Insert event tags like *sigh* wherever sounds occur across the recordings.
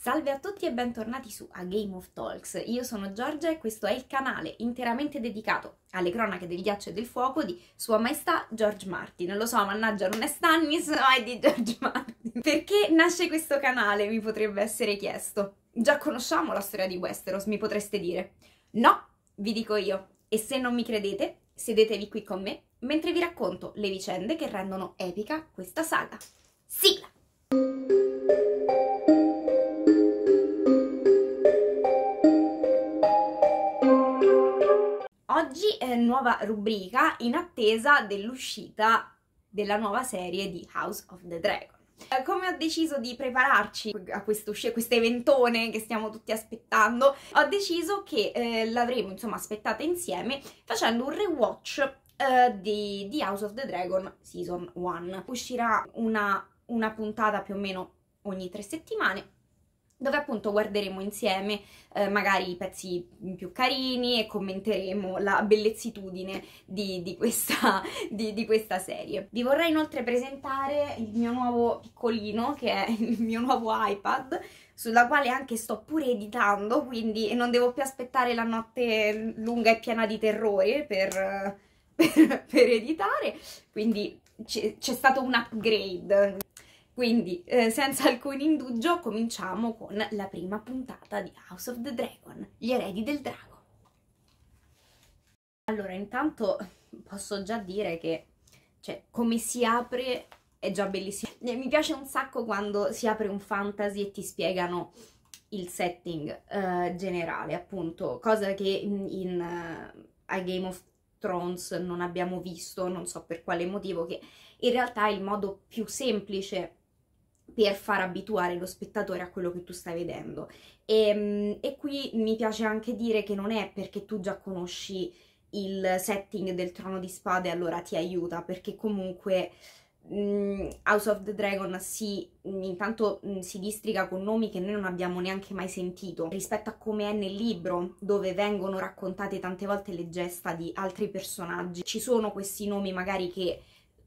Salve a tutti e bentornati su A Game of Talks. Io sono Giorgia e questo è il canale interamente dedicato alle cronache del ghiaccio e del fuoco di Sua Maestà George Martin. Lo so, mannaggia, non è Stannis, *laughs* ma è di George Martin. Perché nasce questo canale, mi potrebbe essere chiesto. Già conosciamo la storia di Westeros, mi potreste dire. No, vi dico io. E se non mi credete, sedetevi qui con me mentre vi racconto le vicende che rendono epica questa saga. Sigla! oggi è nuova rubrica in attesa dell'uscita della nuova serie di House of the Dragon. Eh, come ho deciso di prepararci a questo, questo eventone che stiamo tutti aspettando, ho deciso che eh, l'avremo insomma aspettata insieme facendo un rewatch eh, di, di, House of the Dragon Season 1. Uscirà una, una puntata più o meno ogni tre settimane dove appunto guarderemo insieme eh, magari i pezzi più carini e commenteremo la bellezzitudine di, di, questa, *laughs* di, di, questa, serie. Vi vorrei inoltre presentare il mio nuovo piccolino, che è il mio nuovo iPad, sulla quale anche sto pure editando, quindi non devo più aspettare la notte lunga e piena di terrore per, *laughs* per, per editare, quindi c'è stato un upgrade. Quindi, eh, senza alcun indugio, cominciamo con la prima puntata di House of the Dragon, gli eredi del drago. Allora, intanto posso già dire che, cioè, come si apre è già bellissimo. Eh, mi piace un sacco quando si apre un fantasy e ti spiegano il setting uh, generale, appunto, cosa che in, in uh, A Game of Thrones non abbiamo visto, non so per quale motivo, che in realtà è il modo più semplice per far abituare lo spettatore a quello che tu stai vedendo. E, ehm, e qui mi piace anche dire che non è perché tu già conosci il setting del trono di spade allora ti aiuta, perché comunque... Mm, House of the Dragon si intanto mm, si districa con nomi che noi non abbiamo neanche mai sentito rispetto a come è nel libro dove vengono raccontate tante volte le gesta di altri personaggi ci sono questi nomi magari che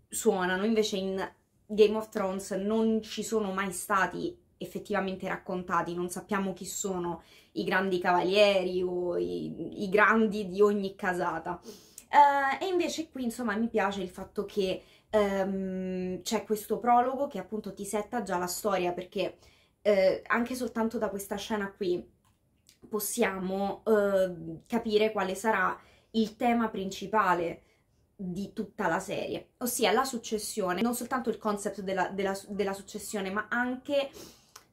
suonano invece in Game of Thrones non ci sono mai stati effettivamente raccontati, non sappiamo chi sono i grandi cavalieri o i, i grandi di ogni casata. Uh, e invece qui insomma mi piace il fatto che um, c'è questo prologo che appunto ti setta già la storia perché uh, anche soltanto da questa scena qui possiamo uh, capire quale sarà il tema principale di tutta la serie, ossia la successione, non soltanto il concept della, della, della successione, ma anche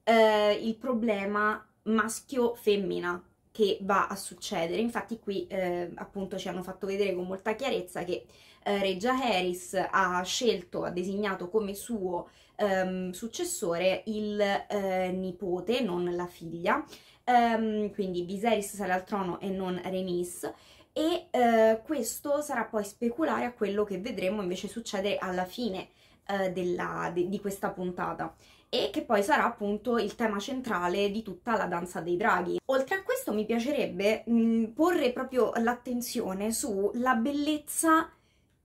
eh, il problema maschio-femmina che va a succedere. Infatti qui eh, appunto ci hanno fatto vedere con molta chiarezza che eh, Regia Harris ha scelto, ha designato come suo ehm, successore il eh, nipote, non la figlia, ehm, quindi Viserys sarà al trono e non Rhaenys, e eh, questo sarà poi speculare a quello che vedremo invece succedere alla fine eh, della, de, di questa puntata e che poi sarà appunto il tema centrale di tutta la danza dei draghi. Oltre a questo mi piacerebbe mh, mm, porre proprio l'attenzione sulla bellezza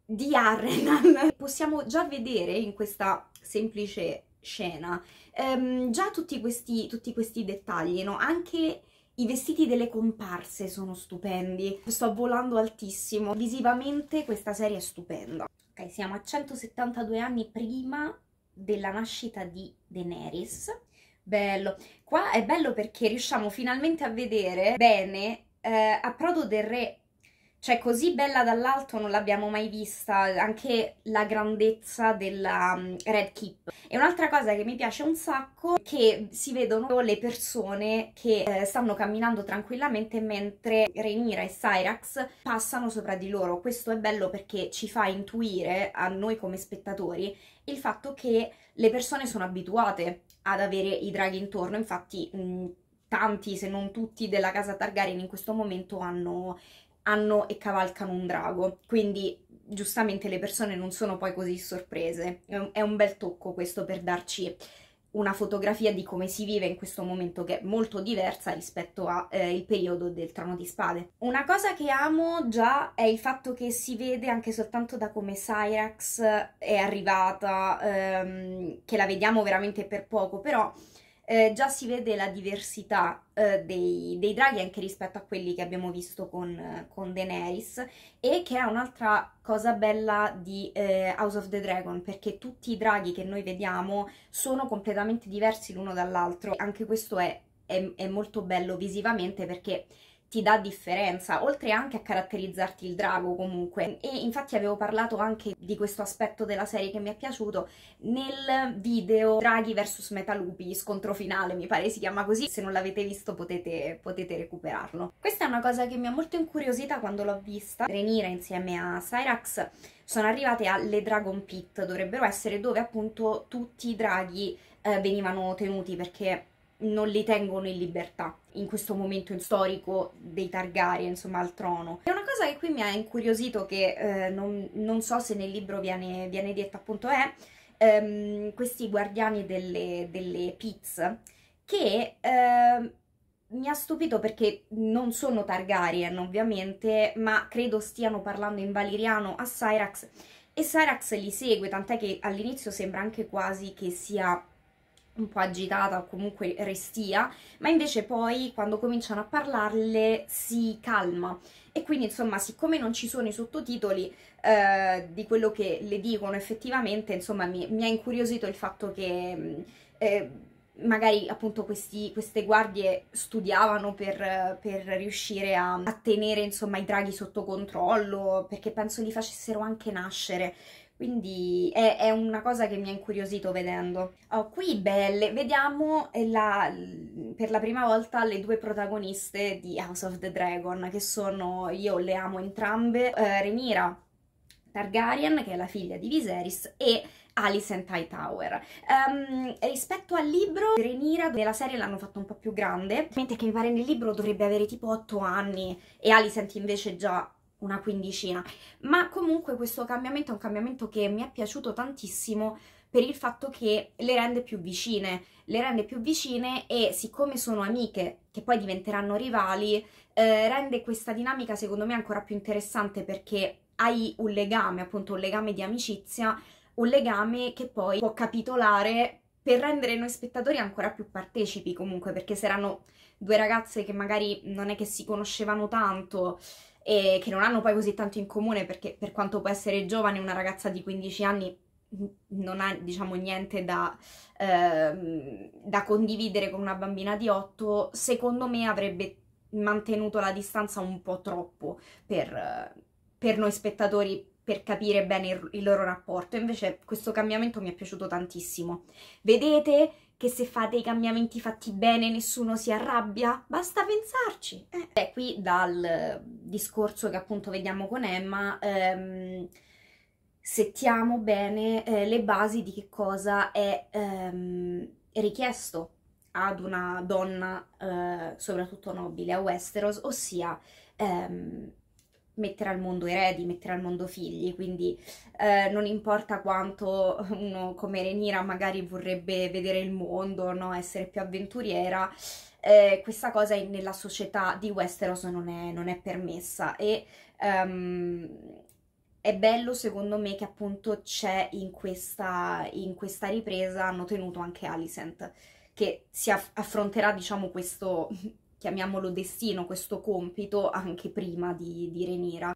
di Arrenan. *laughs* Possiamo già vedere in questa semplice scena ehm, già tutti questi, tutti questi dettagli, no? anche i vestiti delle comparse sono stupendi, sto volando altissimo, visivamente questa serie è stupenda. Ok, siamo a 172 anni prima della nascita di Daenerys. Bello. Qua è bello perché riusciamo finalmente a vedere bene eh, a Prodo del Re cioè, così bella dall'alto non l'abbiamo mai vista, anche la grandezza della mm, Red Keep. E un'altra cosa che mi piace un sacco è che si vedono le persone che eh, stanno camminando tranquillamente mentre Rhaenyra e Cyrax passano sopra di loro. Questo è bello perché ci fa intuire a noi come spettatori il fatto che le persone sono abituate ad avere i draghi intorno, infatti mh, mm, tanti se non tutti della casa Targaryen in questo momento hanno hanno e cavalcano un drago, quindi giustamente le persone non sono poi così sorprese. È un, bel tocco questo per darci una fotografia di come si vive in questo momento che è molto diversa rispetto al eh, periodo del Trono di Spade. Una cosa che amo già è il fatto che si vede anche soltanto da come Cyrax è arrivata, ehm, che la vediamo veramente per poco, però eh, già si vede la diversità eh, dei, dei, draghi anche rispetto a quelli che abbiamo visto con, con Daenerys e che è un'altra cosa bella di eh, House of the Dragon perché tutti i draghi che noi vediamo sono completamente diversi l'uno dall'altro anche questo è, è, è molto bello visivamente perché ti dà differenza, oltre anche a caratterizzarti il drago comunque. E infatti avevo parlato anche di questo aspetto della serie che mi è piaciuto nel video Draghi vs Metalupi, scontro finale mi pare si chiama così, se non l'avete visto potete, potete recuperarlo. Questa è una cosa che mi ha molto incuriosita quando l'ho vista, Renira insieme a Cyrax sono arrivate alle Dragon Pit, dovrebbero essere dove appunto tutti i draghi eh, venivano tenuti perché non li tengono in libertà in questo momento storico dei Targaryen, insomma, al trono. E una cosa che qui mi ha incuriosito, che eh, non, non, so se nel libro viene, viene detta appunto, è ehm, questi guardiani delle, delle Pits, che ehm, mi ha stupito perché non sono Targaryen ovviamente, ma credo stiano parlando in valiriano a Syrax e Syrax li segue, tant'è che all'inizio sembra anche quasi che sia un po' agitata o comunque restia, ma invece poi quando cominciano a parlarle si calma e quindi insomma siccome non ci sono i sottotitoli eh, di quello che le dicono effettivamente insomma mi, mi ha incuriosito il fatto che mm, eh, magari appunto questi, queste guardie studiavano per, per riuscire a, a tenere insomma i draghi sotto controllo perché penso li facessero anche nascere quindi è, è, una cosa che mi ha incuriosito vedendo. Oh, qui belle, vediamo eh, la, per la prima volta le due protagoniste di House of the Dragon, che sono, io le amo entrambe, eh, Renira Targaryen, che è la figlia di Viserys, e Alice in Hightower. Um, rispetto al libro, Renira nella serie l'hanno fatto un po' più grande, mentre che mi pare nel libro dovrebbe avere tipo 8 anni e Alicent invece già una quindicina, ma comunque questo cambiamento è un cambiamento che mi è piaciuto tantissimo per il fatto che le rende più vicine, le rende più vicine e siccome sono amiche che poi diventeranno rivali, eh, rende questa dinamica secondo me ancora più interessante perché hai un legame, appunto un legame di amicizia, un legame che poi può capitolare per rendere noi spettatori ancora più partecipi comunque, perché se erano due ragazze che magari non è che si conoscevano tanto, e che non hanno poi così tanto in comune perché per quanto può essere giovane una ragazza di 15 anni non ha diciamo niente da, eh, da condividere con una bambina di 8, secondo me avrebbe mantenuto la distanza un po' troppo per, per noi spettatori per capire bene il, il, loro rapporto. Invece questo cambiamento mi è piaciuto tantissimo. Vedete che se fate i cambiamenti fatti bene nessuno si arrabbia? Basta pensarci. Eh. Beh, qui dal eh, discorso che appunto vediamo con Emma, ehm, settiamo bene eh, le basi di che cosa è ehm, richiesto ad una donna, eh, soprattutto nobile a Westeros, ossia ehm, mettere al mondo eredi, mettere al mondo figli, quindi eh, non importa quanto *laughs* uno come Renira magari vorrebbe vedere il mondo, no? essere più avventuriera, eh, questa cosa nella società di Westeros non è, non è permessa e um, è bello secondo me che appunto c'è in questa, in questa ripresa hanno tenuto anche Alicent che si aff affronterà diciamo questo chiamiamolo destino, questo compito anche prima di, di Renira.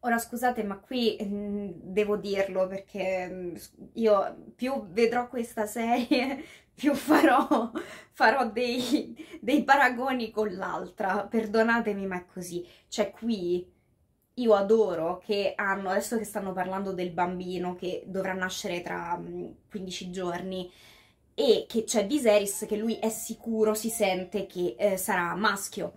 Ora scusate, ma qui mm, devo dirlo perché mm, io più vedrò questa serie, *laughs* più farò, *laughs* farò dei, dei, paragoni con l'altra. Perdonatemi, ma è così. Cioè, qui io adoro che hanno, adesso che stanno parlando del bambino che dovrà nascere tra 15 mm, giorni, e che c'è cioè, Viserys che lui è sicuro, si sente che eh, sarà maschio.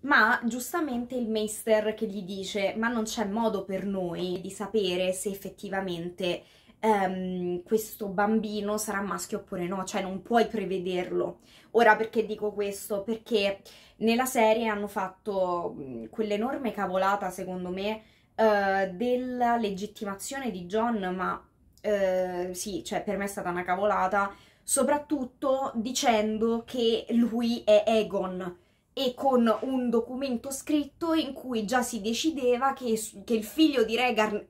Ma giustamente il Meister che gli dice ma non c'è modo per noi di sapere se effettivamente Um, questo bambino sarà maschio oppure no, cioè non puoi prevederlo. Ora perché dico questo? Perché nella serie hanno fatto quell'enorme cavolata, secondo me, uh, della legittimazione di John, ma uh, sì, cioè per me è stata una cavolata soprattutto dicendo che lui è Egon e con un documento scritto in cui già si decideva che, che il figlio di Regar,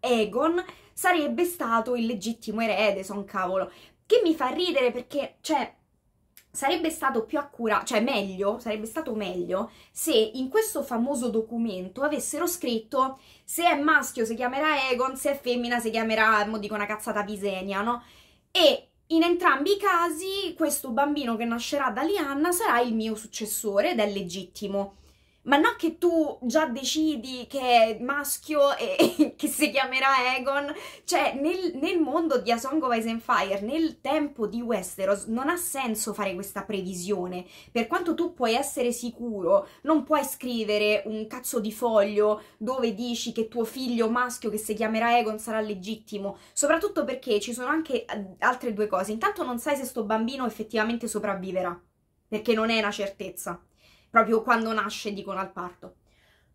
Egon sarebbe stato il legittimo erede, son cavolo, che mi fa ridere perché, cioè, sarebbe stato più accurato, cioè meglio, sarebbe stato meglio se in questo famoso documento avessero scritto se è maschio si chiamerà Egon, se è femmina si chiamerà, mo dico una cazzata Visenia, no? E in entrambi i casi questo bambino che nascerà da Lianna sarà il mio successore ed è legittimo ma non che tu già decidi che è maschio e, *laughs* che si chiamerà Egon, cioè nel, nel mondo di A Song of Ice and Fire, nel tempo di Westeros, non ha senso fare questa previsione, per quanto tu puoi essere sicuro, non puoi scrivere un cazzo di foglio dove dici che tuo figlio maschio che si chiamerà Egon sarà legittimo, soprattutto perché ci sono anche eh, altre due cose, intanto non sai se sto bambino effettivamente sopravviverà, perché non è una certezza proprio quando nasce dicono al parto.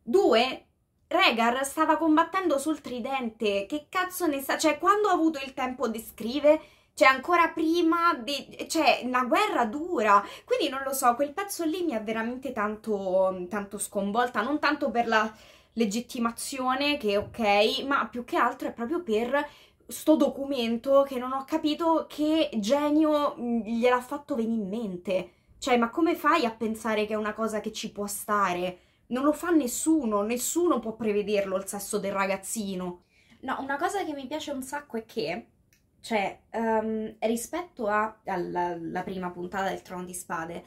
Due, Regar stava combattendo sul tridente, che cazzo ne sa, cioè quando ha avuto il tempo di scrivere, cioè ancora prima, di... cioè una guerra dura, quindi non lo so, quel pezzo lì mi ha veramente tanto, tanto sconvolta, non tanto per la legittimazione che ok, ma più che altro è proprio per sto documento che non ho capito che genio mm, gliel'ha fatto venire in mente. Cioè, ma come fai a pensare che è una cosa che ci può stare? Non lo fa nessuno, nessuno può prevederlo il sesso del ragazzino. No, una cosa che mi piace un sacco è che, cioè, um, rispetto a, alla prima puntata del Trono di Spade,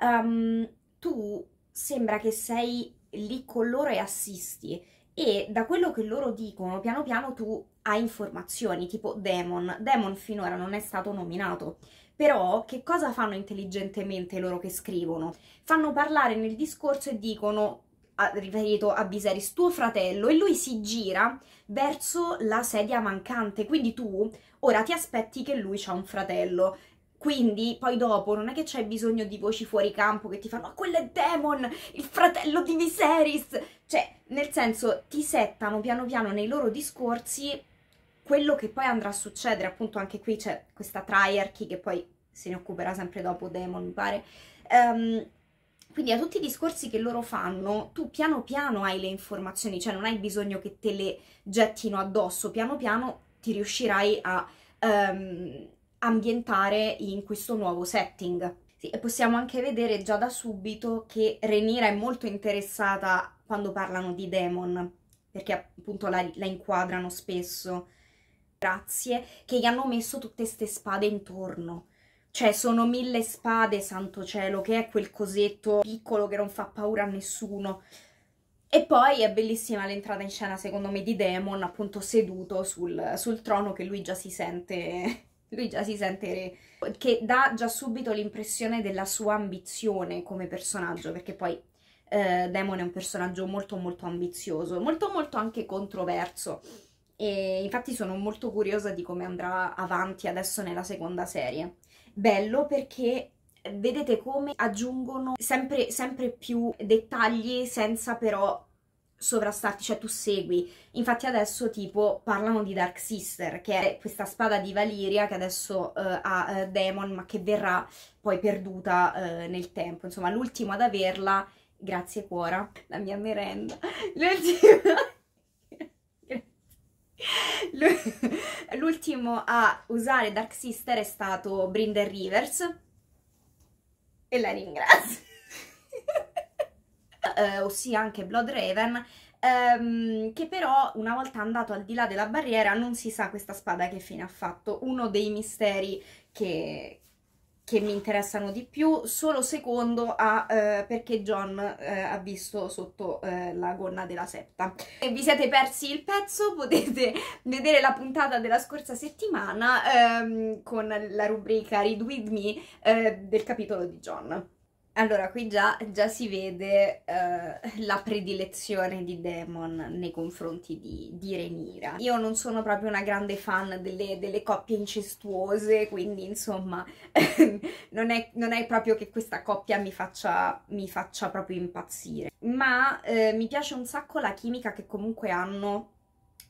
um, tu sembra che sei lì con loro e assisti e da quello che loro dicono piano piano tu hai informazioni tipo Demon. Demon finora non è stato nominato però che cosa fanno intelligentemente loro che scrivono? Fanno parlare nel discorso e dicono riferito a Viserys, tuo fratello, e lui si gira verso la sedia mancante. Quindi tu ora ti aspetti che lui ha un fratello. Quindi poi dopo non è che c'è bisogno di voci fuori campo che ti fanno ah, quello è Demon, il fratello di Viserys. Cioè, nel senso, ti settano piano piano nei loro discorsi quello che poi andrà a succedere. Appunto anche qui c'è questa triarchy che poi se ne occuperà sempre dopo Demon, mi pare. Um, quindi a tutti i discorsi che loro fanno, tu piano piano hai le informazioni, cioè non hai bisogno che te le gettino addosso, piano piano ti riuscirai a um, ambientare in questo nuovo setting. Sì, e possiamo anche vedere già da subito che Renira è molto interessata quando parlano di Demon, perché appunto la, la inquadrano spesso. Grazie, che gli hanno messo tutte queste spade intorno cioè, sono mille spade, santo cielo, che è quel cosetto piccolo che non fa paura a nessuno. E poi è bellissima l'entrata in scena, secondo me, di Demon, appunto seduto sul, sul trono che lui già si sente... *laughs* Lui già si sente re, che dà già subito l'impressione della sua ambizione come personaggio, perché poi eh, Demon è un personaggio molto molto ambizioso, molto molto anche controverso. E infatti sono molto curiosa di come andrà avanti adesso nella seconda serie bello perché vedete come aggiungono sempre, sempre più dettagli senza però sovrastarti, cioè tu segui. Infatti adesso tipo parlano di Dark Sister, che è questa spada di Valiria che adesso uh, ha uh, eh, Demon, ma che verrà poi perduta uh, nel tempo. Insomma, l'ultimo ad averla, grazie cuora, la mia merenda, *laughs* l'ultimo... *laughs* L'ultimo a usare Dark Sister è stato Brinder Rivers e la ringrazio. uh, *laughs* ossia anche Blood Raven, um, che però una volta andato al di là della barriera non si sa questa spada che fine ha fatto, uno dei misteri che, che mi interessano di più, solo secondo a eh, perché John eh, ha visto sotto eh, la gonna della septa. Se vi siete persi il pezzo potete *laughs* vedere la puntata della scorsa settimana ehm, con la rubrica Read With Me eh, del capitolo di John. Allora, qui già, già si vede uh, la predilezione di Damon nei confronti di, di, Renira. Io non sono proprio una grande fan delle, delle coppie incestuose, quindi insomma *laughs* non, è, non, è, proprio che questa coppia mi faccia, mi faccia proprio impazzire. Ma uh, mi piace un sacco la chimica che comunque hanno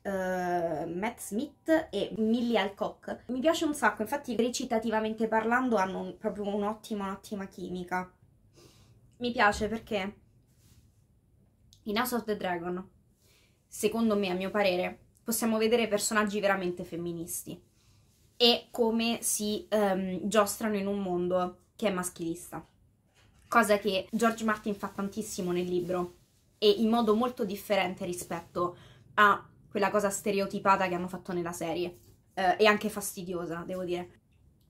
Uh, Matt Smith e Millie Alcock. Mi piace un sacco, infatti recitativamente parlando hanno proprio un'ottima, un'ottima chimica mi piace perché in House of the Dragon, secondo me, a mio parere, possiamo vedere personaggi veramente femministi e come si um, giostrano in un mondo che è maschilista, cosa che George Martin fa tantissimo nel libro e in modo molto differente rispetto a quella cosa stereotipata che hanno fatto nella serie eh, e anche fastidiosa, devo dire.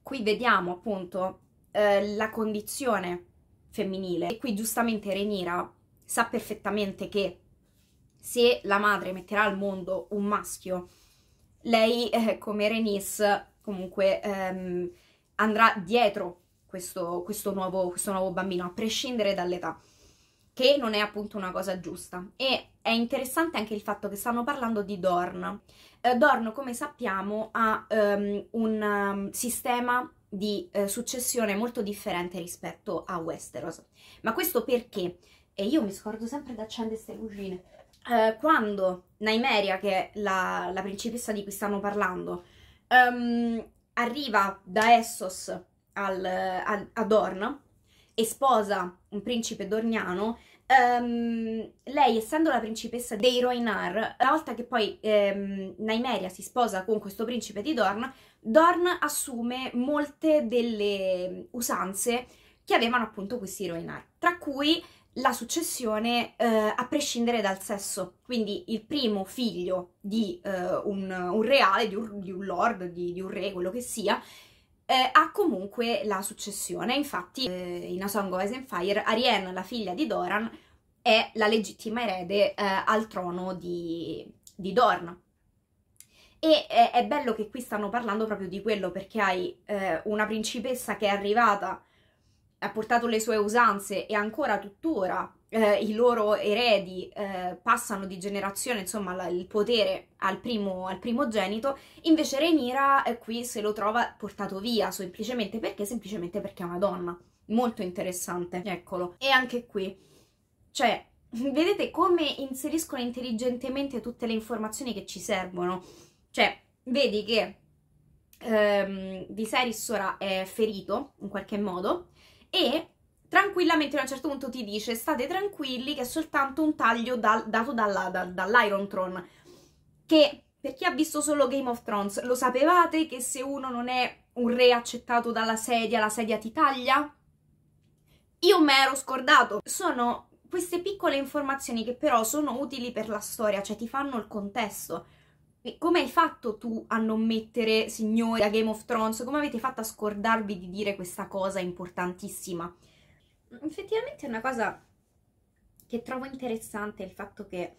Qui vediamo appunto eh, la condizione femminile. E qui giustamente Renira sa perfettamente che se la madre metterà al mondo un maschio, lei eh, come Renis comunque ehm, andrà dietro questo, questo, nuovo, questo nuovo bambino, a prescindere dall'età, che non è appunto una cosa giusta. E è interessante anche il fatto che stanno parlando di Dorn. Eh, Dorn, come sappiamo, ha um, un um, sistema di eh, successione molto differente rispetto a Westeros. Ma questo perché? E io mi scordo sempre di accendere queste cugine. Eh, quando Nymeria, che è la, la, principessa di cui stanno parlando, um, arriva da Essos al, a, a Dorn e sposa un principe dorniano, Um, lei, essendo la principessa dei Roinar, la volta che poi um, Nymeria si sposa con questo principe di Dorn, Dorn assume molte delle mm, usanze che avevano appunto questi Roenar, tra cui la successione eh, a prescindere dal sesso, quindi il primo figlio di eh, un, un, reale, di un, di un lord, di, di, un re, quello che sia, eh, ha comunque la successione. Infatti eh, in A Song of Ice and Fire Ariane, la figlia di Doran, è la legittima erede eh, al trono di, di Dorn. E è, è bello che qui stanno parlando proprio di quello, perché hai eh, una principessa che è arrivata, ha portato le sue usanze e ancora tuttora eh, i loro eredi eh, passano di generazione, insomma, la, il potere al, primo, al primogenito, invece Renira eh, qui se lo trova portato via, semplicemente perché? Semplicemente perché è una donna. Molto interessante, eccolo. E anche qui, cioè, vedete come inseriscono intelligentemente tutte le informazioni che ci servono. Cioè, vedi che ehm, Viserys ora è ferito in qualche modo e tranquillamente a un certo punto ti dice state tranquilli che è soltanto un taglio da, dato dalla, da, dall'Iron Throne che per chi ha visto solo Game of Thrones lo sapevate che se uno non è un re accettato dalla sedia la sedia ti taglia? Io me ero scordato sono queste piccole informazioni che però sono utili per la storia cioè ti fanno il contesto come hai fatto tu a non mettere signori a Game of Thrones? Come avete fatto a scordarvi di dire questa cosa importantissima? Mm, effettivamente è una cosa che trovo interessante il fatto che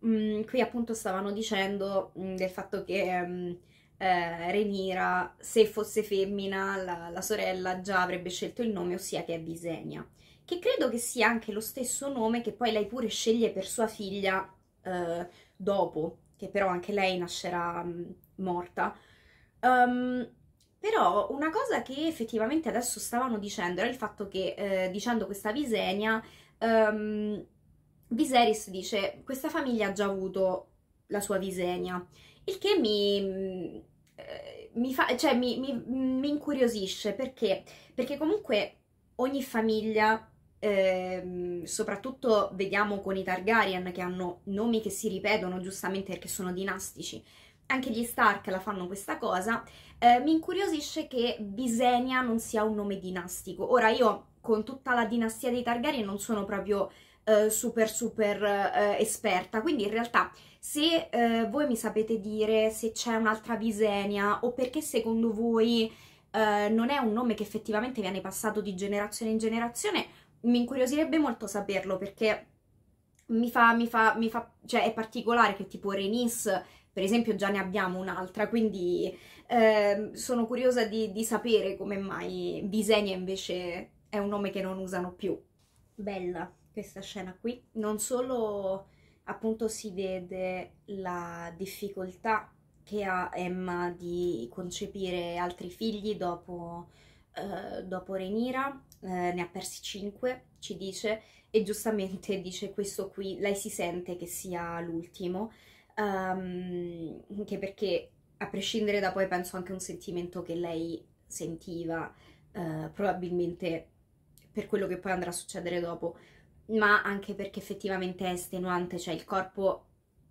mh, mm, qui appunto stavano dicendo mh, mm, del fatto che mh, eh, Renira, se fosse femmina, la, la, sorella già avrebbe scelto il nome, ossia che è Visenya, che credo che sia anche lo stesso nome che poi lei pure sceglie per sua figlia eh, dopo che però anche lei nascerà mh, morta. Um, però una cosa che effettivamente adesso stavano dicendo era il fatto che, eh, dicendo questa Visenia, um, Viserys dice questa famiglia ha già avuto la sua Visenia, il che mi... Eh, mi, fa, cioè, mi, mi, mi incuriosisce perché, perché comunque ogni famiglia Ehm, soprattutto vediamo con i Targaryen che hanno nomi che si ripetono giustamente perché sono dinastici, anche gli Stark la fanno questa cosa, eh, mi incuriosisce che Visenya non sia un nome dinastico. Ora io con tutta la dinastia dei Targaryen non sono proprio eh, super super eh, esperta, quindi in realtà se eh, voi mi sapete dire se c'è un'altra Visenya o perché secondo voi eh, non è un nome che effettivamente viene passato di generazione in generazione, mi incuriosirebbe molto saperlo perché mi fa, mi fa, mi fa, cioè è particolare che tipo Renis, per esempio, già ne abbiamo un'altra, quindi eh, sono curiosa di, di, sapere come mai Bisenia invece è un nome che non usano più. Bella questa scena qui, non solo appunto si vede la difficoltà che ha Emma di concepire altri figli dopo, eh, dopo Renira, eh, ne ha persi 5, ci dice, e giustamente dice questo qui, lei si sente che sia l'ultimo, um, ehm, anche perché a prescindere da poi penso anche un sentimento che lei sentiva, eh, probabilmente per quello che poi andrà a succedere dopo, ma anche perché effettivamente è estenuante, cioè il corpo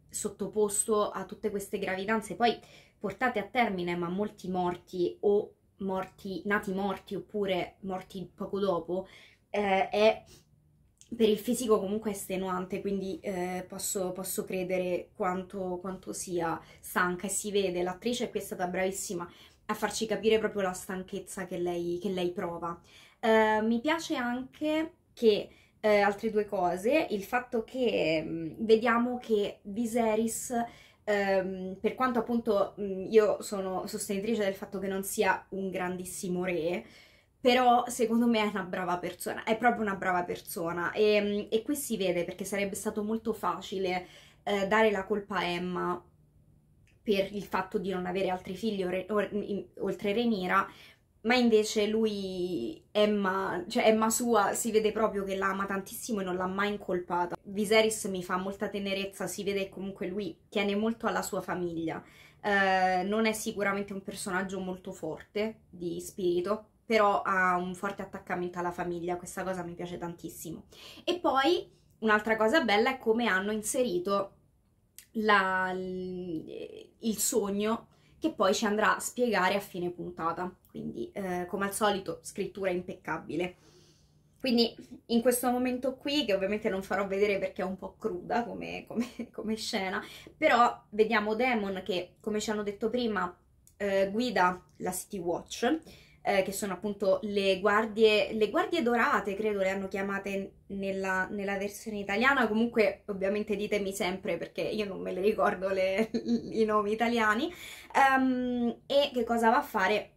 sottoposto a tutte queste gravidanze, poi portate a termine, ma molti morti o morti, nati morti oppure morti poco dopo, eh, è per il fisico comunque estenuante, quindi eh, posso, posso, credere quanto, quanto, sia stanca e si vede, l'attrice qui è stata bravissima a farci capire proprio la stanchezza che lei, che lei prova. Eh, mi piace anche che, eh, altre due cose, il fatto che mh, mm, vediamo che Viserys ehm, per quanto appunto mh, mm, io sono sostenitrice del fatto che non sia un grandissimo re, però secondo me è una brava persona, è proprio una brava persona e, ehm, e qui si vede perché sarebbe stato molto facile eh, dare la colpa a Emma per il fatto di non avere altri figli oltre Reniera, ma invece lui, Emma, cioè Emma sua, si vede proprio che la ama tantissimo e non l'ha mai incolpata. Viserys mi fa molta tenerezza, si vede che comunque lui tiene molto alla sua famiglia. Eh, non è sicuramente un personaggio molto forte di spirito, però ha un forte attaccamento alla famiglia, questa cosa mi piace tantissimo. E poi un'altra cosa bella è come hanno inserito la, il sogno che poi ci andrà a spiegare a fine puntata, quindi eh, come al solito scrittura impeccabile. Quindi in questo momento qui, che ovviamente non farò vedere perché è un po' cruda come, come, come scena, però vediamo Demon che, come ci hanno detto prima, eh, guida la City Watch, eh, che sono appunto le guardie, le guardie, dorate, credo le hanno chiamate nella, nella, versione italiana, comunque ovviamente ditemi sempre perché io non me le ricordo le, *laughs* i nomi italiani, um, e che cosa va a fare?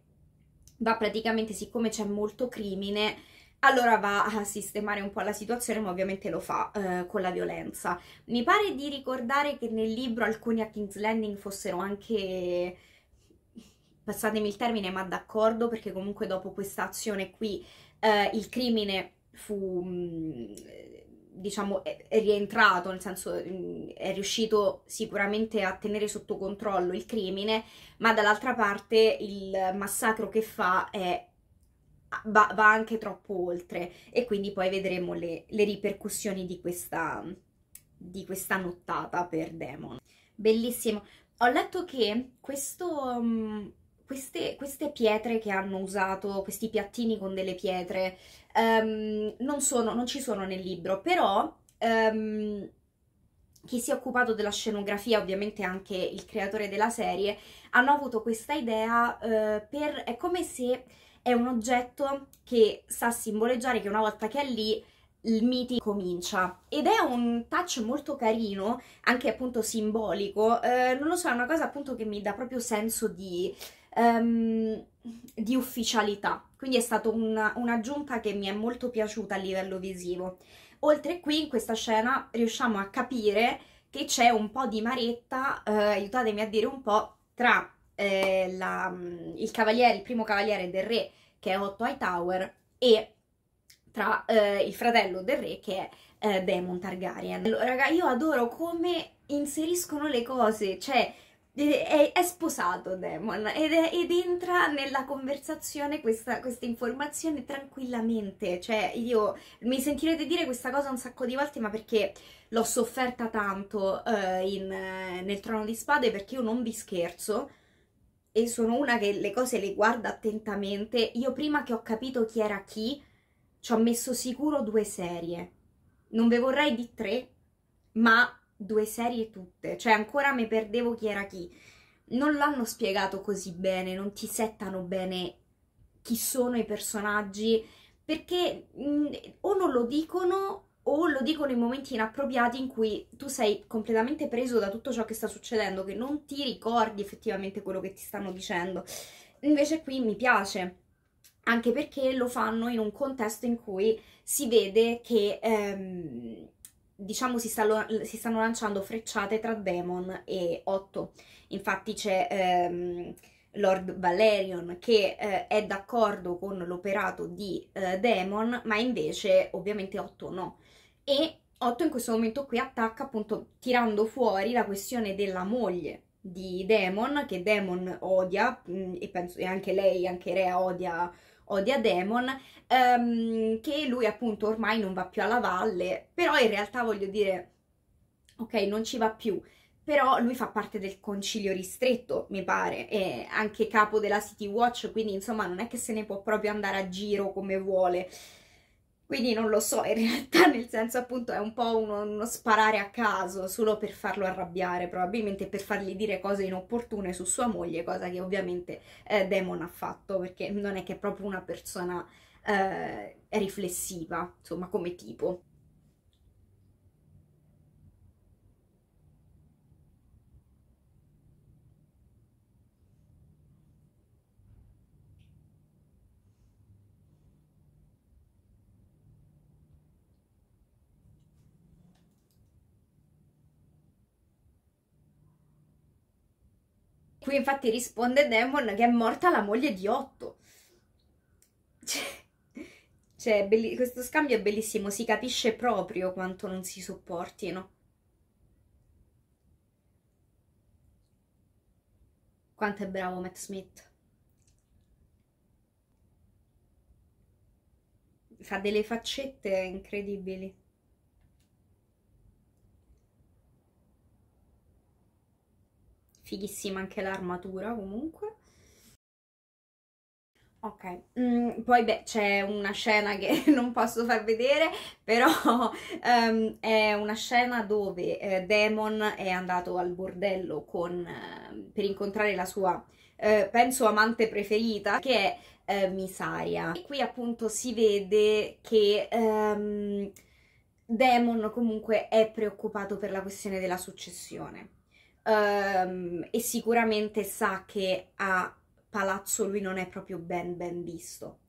Va praticamente, siccome c'è molto crimine, allora va a sistemare un po' la situazione, ma ovviamente lo fa eh, con la violenza. Mi pare di ricordare che nel libro alcuni a King's Landing fossero anche passatemi il termine, ma d'accordo, perché comunque dopo questa azione qui eh, il crimine fu, mm, diciamo, è, è, rientrato, nel senso mm, è riuscito sicuramente a tenere sotto controllo il crimine, ma dall'altra parte il massacro che fa è, va, va, anche troppo oltre e quindi poi vedremo le, le ripercussioni di questa, di questa nottata per Demon. Bellissimo. Ho letto che questo... Um, queste, queste, pietre che hanno usato, questi piattini con delle pietre, um, non, sono, non, ci sono nel libro, però um, chi si è occupato della scenografia, ovviamente anche il creatore della serie, hanno avuto questa idea uh, per... è come se è un oggetto che sa simboleggiare che una volta che è lì il miti comincia ed è un touch molto carino anche appunto simbolico eh, non lo so è una cosa appunto che mi dà proprio senso di um, di ufficialità, quindi è stata una, un'aggiunta che mi è molto piaciuta a livello visivo. Oltre qui in questa scena riusciamo a capire che c'è un po' di maretta, eh, aiutatemi a dire un po', tra eh, la, mm, il, cavaliere, il primo cavaliere del re che è Otto Hightower e tra eh, il fratello del re che è eh, Daemon Targaryen. Allora, raga, io adoro come inseriscono le cose, cioè è, è, sposato Demon ed, è, ed entra nella conversazione questa, questa, informazione tranquillamente. Cioè, io mi sentirete dire questa cosa un sacco di volte, ma perché l'ho sofferta tanto uh, in, eh, nel Trono di Spade perché io non vi scherzo e sono una che le cose le guarda attentamente. Io prima che ho capito chi era chi, ci ho messo sicuro due serie. Non ve vorrei di tre, ma due serie tutte, cioè ancora mi perdevo chi era chi. Non l'hanno spiegato così bene, non ti settano bene chi sono i personaggi, perché mh, mm, o non lo dicono o lo dicono in momenti inappropriati in cui tu sei completamente preso da tutto ciò che sta succedendo, che non ti ricordi effettivamente quello che ti stanno dicendo. Invece qui mi piace, anche perché lo fanno in un contesto in cui si vede che ehm, diciamo si, sta, si, stanno lanciando frecciate tra Demon e Otto. Infatti c'è ehm, Lord Valerion che eh, è d'accordo con l'operato di eh, Demon, ma invece ovviamente Otto no. E Otto in questo momento qui attacca appunto tirando fuori la questione della moglie di Demon, che Demon odia, mh, mm, e, penso, e anche lei, anche Rea odia odia Demon, um, ehm, che lui appunto ormai non va più alla valle, però in realtà voglio dire, ok, non ci va più, però lui fa parte del concilio ristretto, mi pare, è anche capo della City Watch, quindi insomma non è che se ne può proprio andare a giro come vuole. Quindi non lo so, in realtà *laughs* nel senso appunto è un po' uno, uno, sparare a caso, solo per farlo arrabbiare, probabilmente per fargli dire cose inopportune su sua moglie, cosa che ovviamente eh, Damon ha fatto, perché non è che è proprio una persona eh, riflessiva, insomma, come tipo. Qui infatti risponde Demon che è morta la moglie di Otto. Cioè, cioè belli- questo scambio è bellissimo, si capisce proprio quanto non si sopportino. Quanto è bravo Matt Smith. Fa delle faccette incredibili. fighissima anche l'armatura comunque. Ok, mm, poi beh c'è una scena che *laughs* non posso far vedere, però um, *laughs* è una scena dove eh, Damon è andato al bordello con, eh, per incontrare la sua, eh, penso, amante preferita, che è eh, Misaria. E qui appunto si vede che... Um, Damon comunque è preoccupato per la questione della successione um, e sicuramente sa che a palazzo lui non è proprio ben ben visto.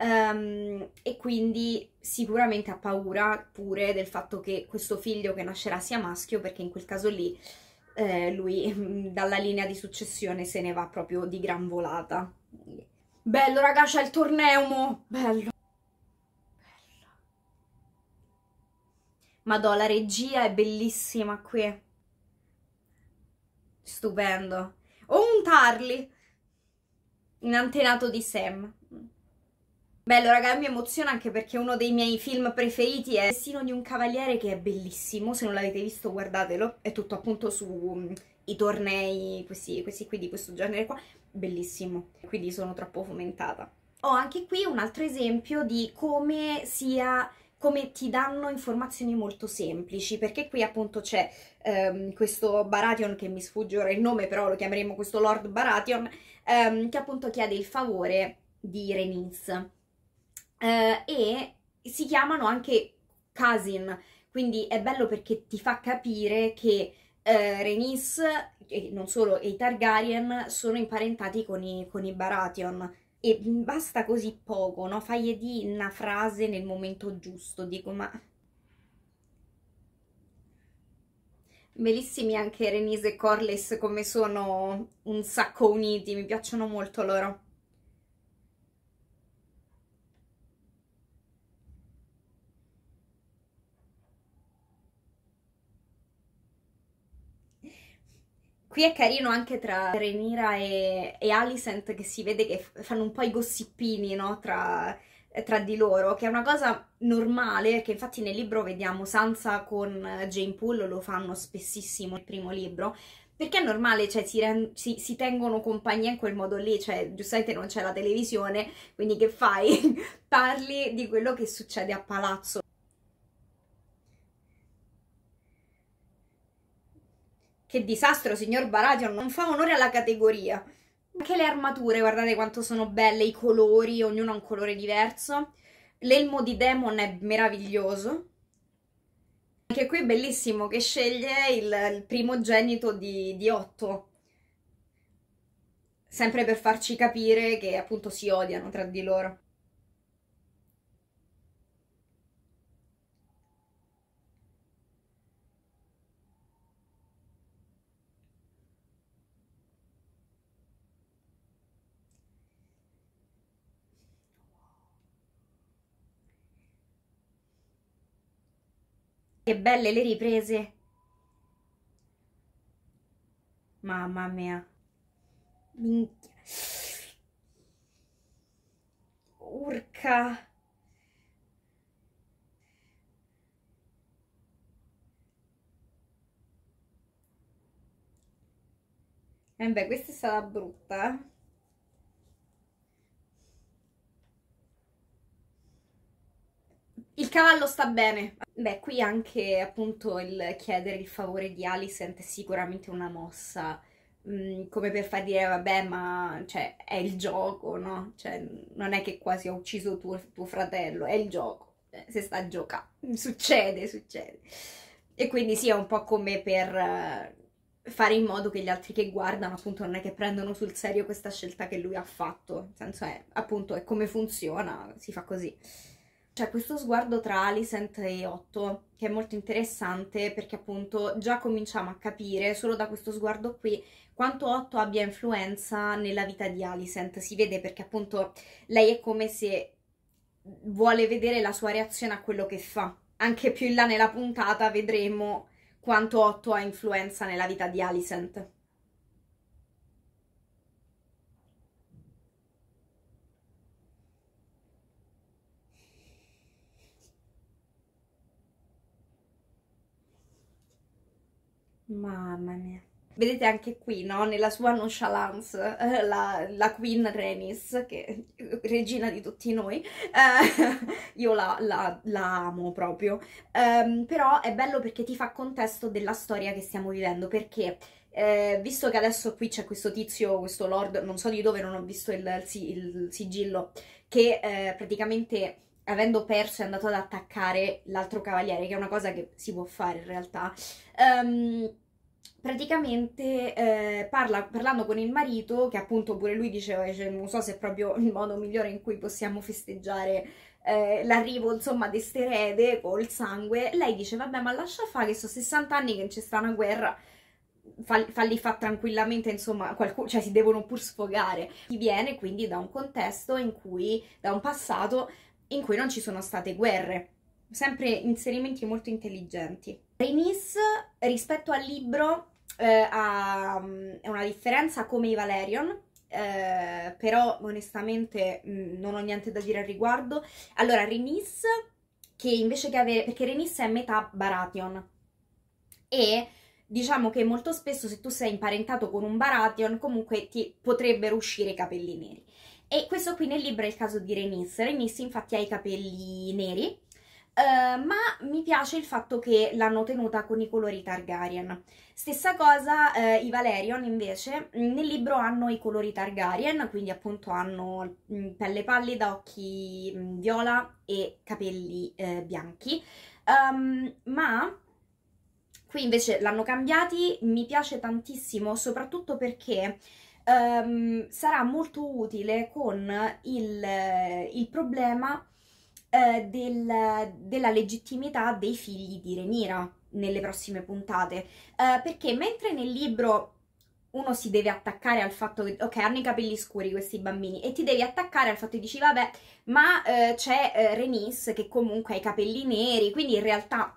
Um, e quindi sicuramente ha paura pure del fatto che questo figlio che nascerà sia maschio perché in quel caso lì eh, lui *laughs* dalla linea di successione se ne va proprio di gran volata. Bello raga, c'è il torneo, mo. bello. Madò, la regia è bellissima qui. Stupendo. O un Tarly. In antenato di Sam. Bello raga, mi emoziona anche perché uno dei miei film preferiti è Destino di un cavaliere che è bellissimo, se non l'avete visto guardatelo, è tutto appunto sui mm, um, tornei, questi, questi qui di questo genere qua, bellissimo, quindi sono troppo fomentata. Ho oh, anche qui un altro esempio di come sia come ti danno informazioni molto semplici, perché qui appunto c'è ehm, questo Baratheon che mi sfugge ora il nome, però lo chiameremo questo Lord Baratheon, ehm, che appunto chiede il favore di Renis. Eh, e si chiamano anche Casin, quindi è bello perché ti fa capire che eh, Renice, e non solo, e i Targaryen sono imparentati con i, con i Baratheon e basta così poco, no? Fai di una frase nel momento giusto, dico ma... Bellissimi anche Renise e Corliss come sono un sacco uniti, mi piacciono molto loro. Qui è carino anche tra Renira e, e Alicent che si vede che fanno un po' i gossipini, no? Tra, tra di loro, che è una cosa normale, perché infatti nel libro vediamo Sansa con Jane Poole, lo fanno spessissimo il primo libro, perché è normale, cioè si, si, si, tengono compagnia in quel modo lì, cioè giustamente non c'è la televisione, quindi che fai? *laughs* Parli di quello che succede a palazzo Che disastro, signor Baratheon, non fa onore alla categoria. Anche le armature, guardate quanto sono belle, i colori, ognuno ha un colore diverso. L'elmo di Demon è meraviglioso. Anche qui è bellissimo che sceglie il, il primogenito di, di Otto. Sempre per farci capire che appunto si odiano tra di loro. Che belle le riprese. Mamma mia. Minchia. Urca. E eh beh, questa è stata brutta. Eh. Il cavallo sta bene. Beh, qui anche appunto il chiedere il favore di Alicent è sicuramente una mossa mh, mm, come per far dire vabbè ma cioè, è il gioco, no? Cioè, non è che quasi ha ucciso tuo, tuo fratello, è il gioco, eh, se sta a giocare. Succede, succede. E quindi sì, è un po' come per eh, fare in modo che gli altri che guardano appunto non è che prendono sul serio questa scelta che lui ha fatto, nel senso è appunto è come funziona, si fa così c'è cioè, questo sguardo tra Alicent e Otto che è molto interessante perché appunto già cominciamo a capire solo da questo sguardo qui quanto Otto abbia influenza nella vita di Alicent. Si vede perché appunto lei è come se vuole vedere la sua reazione a quello che fa. Anche più in là nella puntata vedremo quanto Otto ha influenza nella vita di Alicent. Mamma mia. Vedete anche qui, no? Nella sua nonchalance, eh, la, la Queen Renis, che è *laughs* regina di tutti noi, eh, *laughs* io la, la, la, amo proprio. Um, però è bello perché ti fa contesto della storia che stiamo vivendo, perché... Eh, visto che adesso qui c'è questo tizio, questo lord, non so di dove, non ho visto il, il, il sigillo, che eh, praticamente avendo perso è andato ad attaccare l'altro cavaliere, che è una cosa che si può fare in realtà. Um, praticamente eh, parla, parlando con il marito, che appunto pure lui diceva, cioè, non so se è proprio il modo migliore in cui possiamo festeggiare eh, l'arrivo insomma di sterede col sangue, lei dice vabbè ma lascia fare che sono 60 anni che c'è sta una guerra, falli, falli fa tranquillamente, insomma, qualcuno, cioè si devono pur sfogare. Chi viene quindi da un contesto in cui, da un passato in cui non ci sono state guerre. Sempre inserimenti molto intelligenti. Rainis, rispetto al libro, eh, ha mm, una differenza come i Valerion, eh, però onestamente mh, mm, non ho niente da dire al riguardo. Allora, Renis, che invece che avere... perché Renis è metà Baratheon e diciamo che molto spesso se tu sei imparentato con un Baratheon comunque ti potrebbero uscire i capelli neri. E questo qui nel libro è il caso di Renis. Renis infatti ha i capelli neri, Uh, ma mi piace il fatto che l'hanno tenuta con i colori Targaryen. Stessa cosa uh, i Valerion invece, nel libro hanno i colori Targaryen, quindi appunto hanno mm, pelle pallida, occhi mm, viola e capelli eh, bianchi, um, ma qui invece l'hanno cambiati, mi piace tantissimo soprattutto perché um, sarà molto utile con il, il problema uh, del, della legittimità dei figli di Renira nelle prossime puntate, uh, perché mentre nel libro uno si deve attaccare al fatto che, ok, hanno i capelli scuri questi bambini e ti devi attaccare al fatto che dici, vabbè, ma eh, c'è eh, Renis che comunque ha i capelli neri, quindi in realtà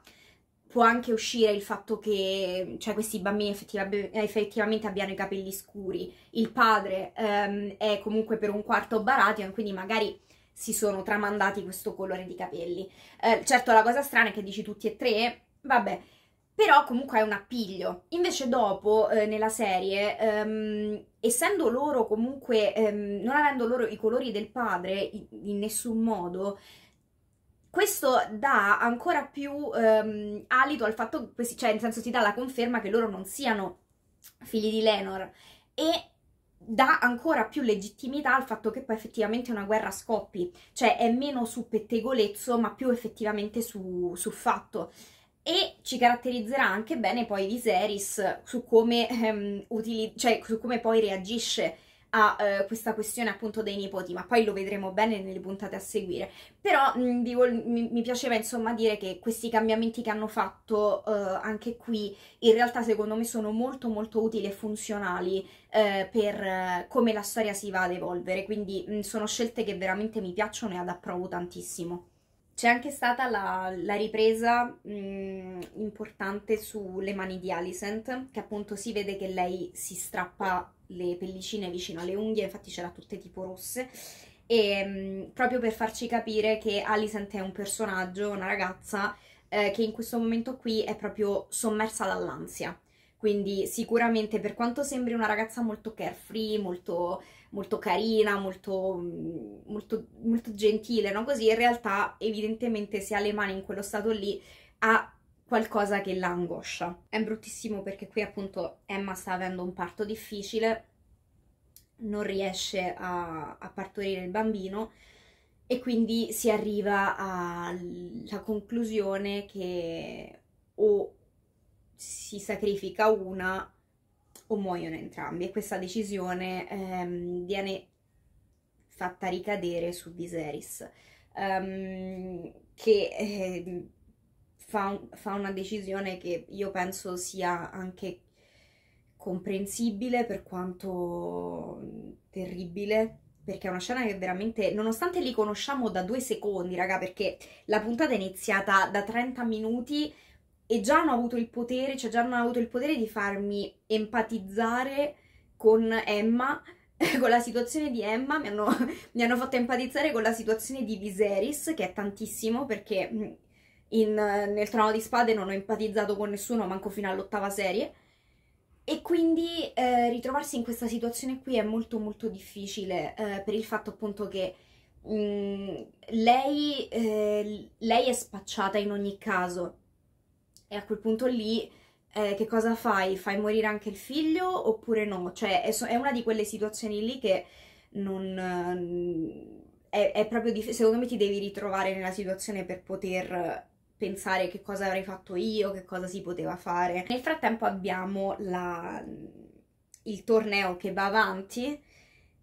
può anche uscire il fatto che cioè, questi bambini effettiv effettivamente abbiano i capelli scuri, il padre ehm, è comunque per un quarto baratio, quindi magari si sono tramandati questo colore di capelli. Eh, certo la cosa strana è che dici tutti e tre, vabbè, però comunque è un appiglio. Invece dopo, eh, nella serie, ehm, essendo loro comunque, ehm, non avendo loro i colori del padre in, in nessun modo, questo dà ancora più ehm, alito al fatto, cioè nel senso ti dà la conferma che loro non siano figli di Lenor e dà ancora più legittimità al fatto che poi effettivamente una guerra scoppi, cioè è meno su pettegolezzo ma più effettivamente su, su fatto. E ci caratterizzerà anche bene poi Viserys su come, ehm, utili- cioè, su come poi reagisce a eh, questa questione appunto dei nipoti, ma poi lo vedremo bene nelle puntate a seguire. Però mh, vi, mi, mi, piaceva insomma dire che questi cambiamenti che hanno fatto eh, anche qui in realtà secondo me sono molto molto utili e funzionali eh, per eh, come la storia si va ad evolvere, quindi mh, sono scelte che veramente mi piacciono e ad approvo tantissimo. C'è anche stata la, la ripresa mh, importante sulle mani di Alicent, che appunto si vede che lei si strappa le pellicine vicino alle unghie, infatti ce l'ha tutte tipo rosse, e ehm, mh, proprio per farci capire che Alicent è un personaggio, una ragazza, eh, che in questo momento qui è proprio sommersa dall'ansia. Quindi sicuramente per quanto sembri una ragazza molto carefree, molto, molto carina, molto, mm, molto, molto gentile, no? Così in realtà evidentemente se ha le mani in quello stato lì ha qualcosa che la angoscia. È bruttissimo perché qui appunto Emma sta avendo un parto difficile, non riesce a, a partorire il bambino e quindi si arriva alla conclusione che o si sacrifica una o muoiono entrambi e questa decisione ehm, viene fatta ricadere su Viserys ehm, che eh, fa, un, fa una decisione che io penso sia anche comprensibile per quanto terribile perché è una scena che veramente, nonostante li conosciamo da due secondi, raga, perché la puntata è iniziata da 30 minuti e già hanno avuto il potere, cioè già hanno avuto il potere di farmi empatizzare con Emma, *laughs* con la situazione di Emma, mi hanno, *laughs* mi hanno fatto empatizzare con la situazione di Viserys, che è tantissimo, perché in, nel Trono di Spade non ho empatizzato con nessuno, manco fino all'ottava serie. E quindi eh, ritrovarsi in questa situazione qui è molto molto difficile eh, per il fatto appunto che mh, mm, lei, eh, lei, è spacciata in ogni caso e a quel punto lì eh, che cosa fai? Fai morire anche il figlio oppure no? Cioè è, so è una di quelle situazioni lì che non... Mm, è, è, proprio difficile, secondo me ti devi ritrovare nella situazione per poter pensare che cosa avrei fatto io, che cosa si poteva fare. Nel frattempo abbiamo la, il torneo che va avanti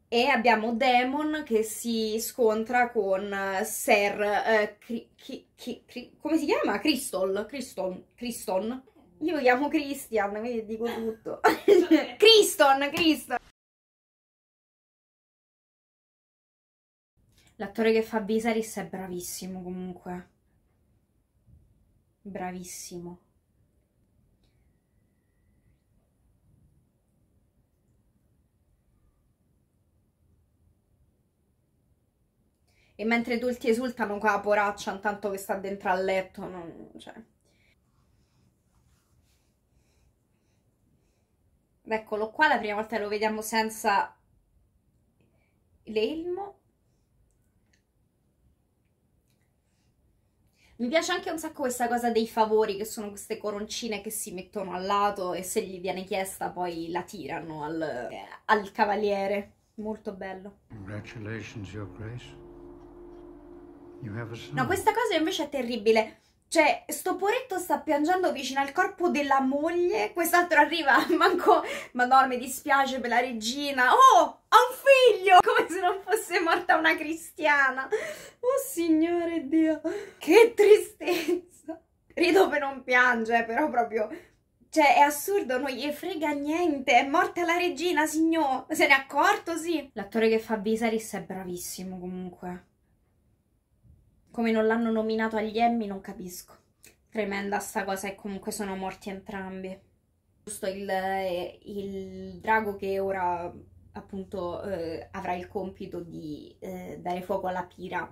e abbiamo Demon che si scontra con Ser... Eh, cri, chi, chi, cri, come si chiama? Crystal? Cryston? Cryston? Io lo chiamo Christian, quindi dico tutto. Criston, *laughs* Criston! L'attore che fa Viserys è bravissimo comunque bravissimo. E mentre tutti esultano qua a poraccia, intanto che sta dentro al letto, non, cioè. Eccolo qua, la prima volta lo vediamo senza l'elmo. Mi piace anche un sacco questa cosa dei favori, che sono queste coroncine che si mettono al lato e se gli viene chiesta poi la tirano al, eh, al cavaliere. Molto bello. Congratulations, Your Grace. No, questa cosa invece è terribile. Cioè, sto poretto sta piangendo vicino al corpo della moglie, quest'altro arriva, *laughs* manco, madonna mi dispiace per la regina, oh, ha un figlio, *laughs* come se non fosse morta una cristiana, oh signore Dio, che tristezza, rido per non piange, però proprio, cioè è assurdo, non gli frega niente, è morta la regina, signor, se n'è accorto, sì. L'attore che fa Visaris è bravissimo comunque come non l'hanno nominato agli Emmy non capisco. Tremenda sta cosa e comunque sono morti entrambi. Giusto il, eh, il drago che ora appunto eh, avrà il compito di eh, dare fuoco alla pira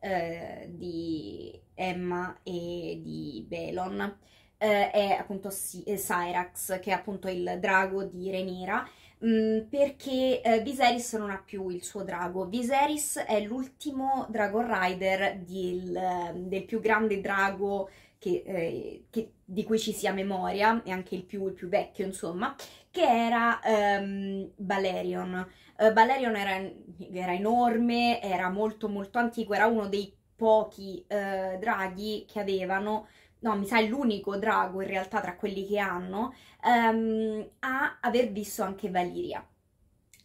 eh, di Emma e di Belon eh, è appunto Syrax eh, che è appunto il drago di Renira Mm, perché eh, Viserys non ha più il suo drago. Viserys è l'ultimo dragon rider del, del più grande drago che, eh, che, di cui ci sia memoria, e anche il più, il più vecchio, insomma, che era um, Balerion. Uh, Balerion era, era, enorme, era molto molto antico, era uno dei pochi uh, draghi che avevano no mi sa è l'unico drago in realtà tra quelli che hanno, um, a aver visto anche Valiria.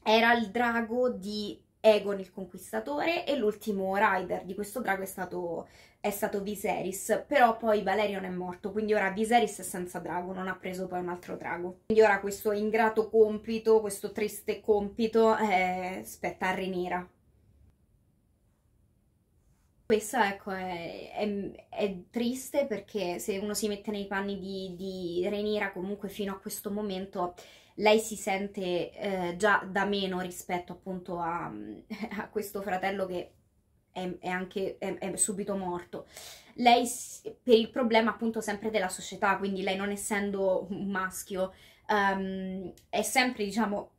Era il drago di Egon il Conquistatore e l'ultimo rider di questo drago è stato, è stato Viserys, però poi Valerion è morto, quindi ora Viserys è senza drago, non ha preso poi un altro drago. Quindi ora questo ingrato compito, questo triste compito, eh, spetta a Renera, questo ecco, è, è, è, triste perché se uno si mette nei panni di, di Renira comunque fino a questo momento lei si sente eh, già da meno rispetto appunto a, *laughs* a questo fratello che è, è anche è, subito morto. Lei per il problema appunto sempre della società, quindi lei non essendo un maschio um, è sempre diciamo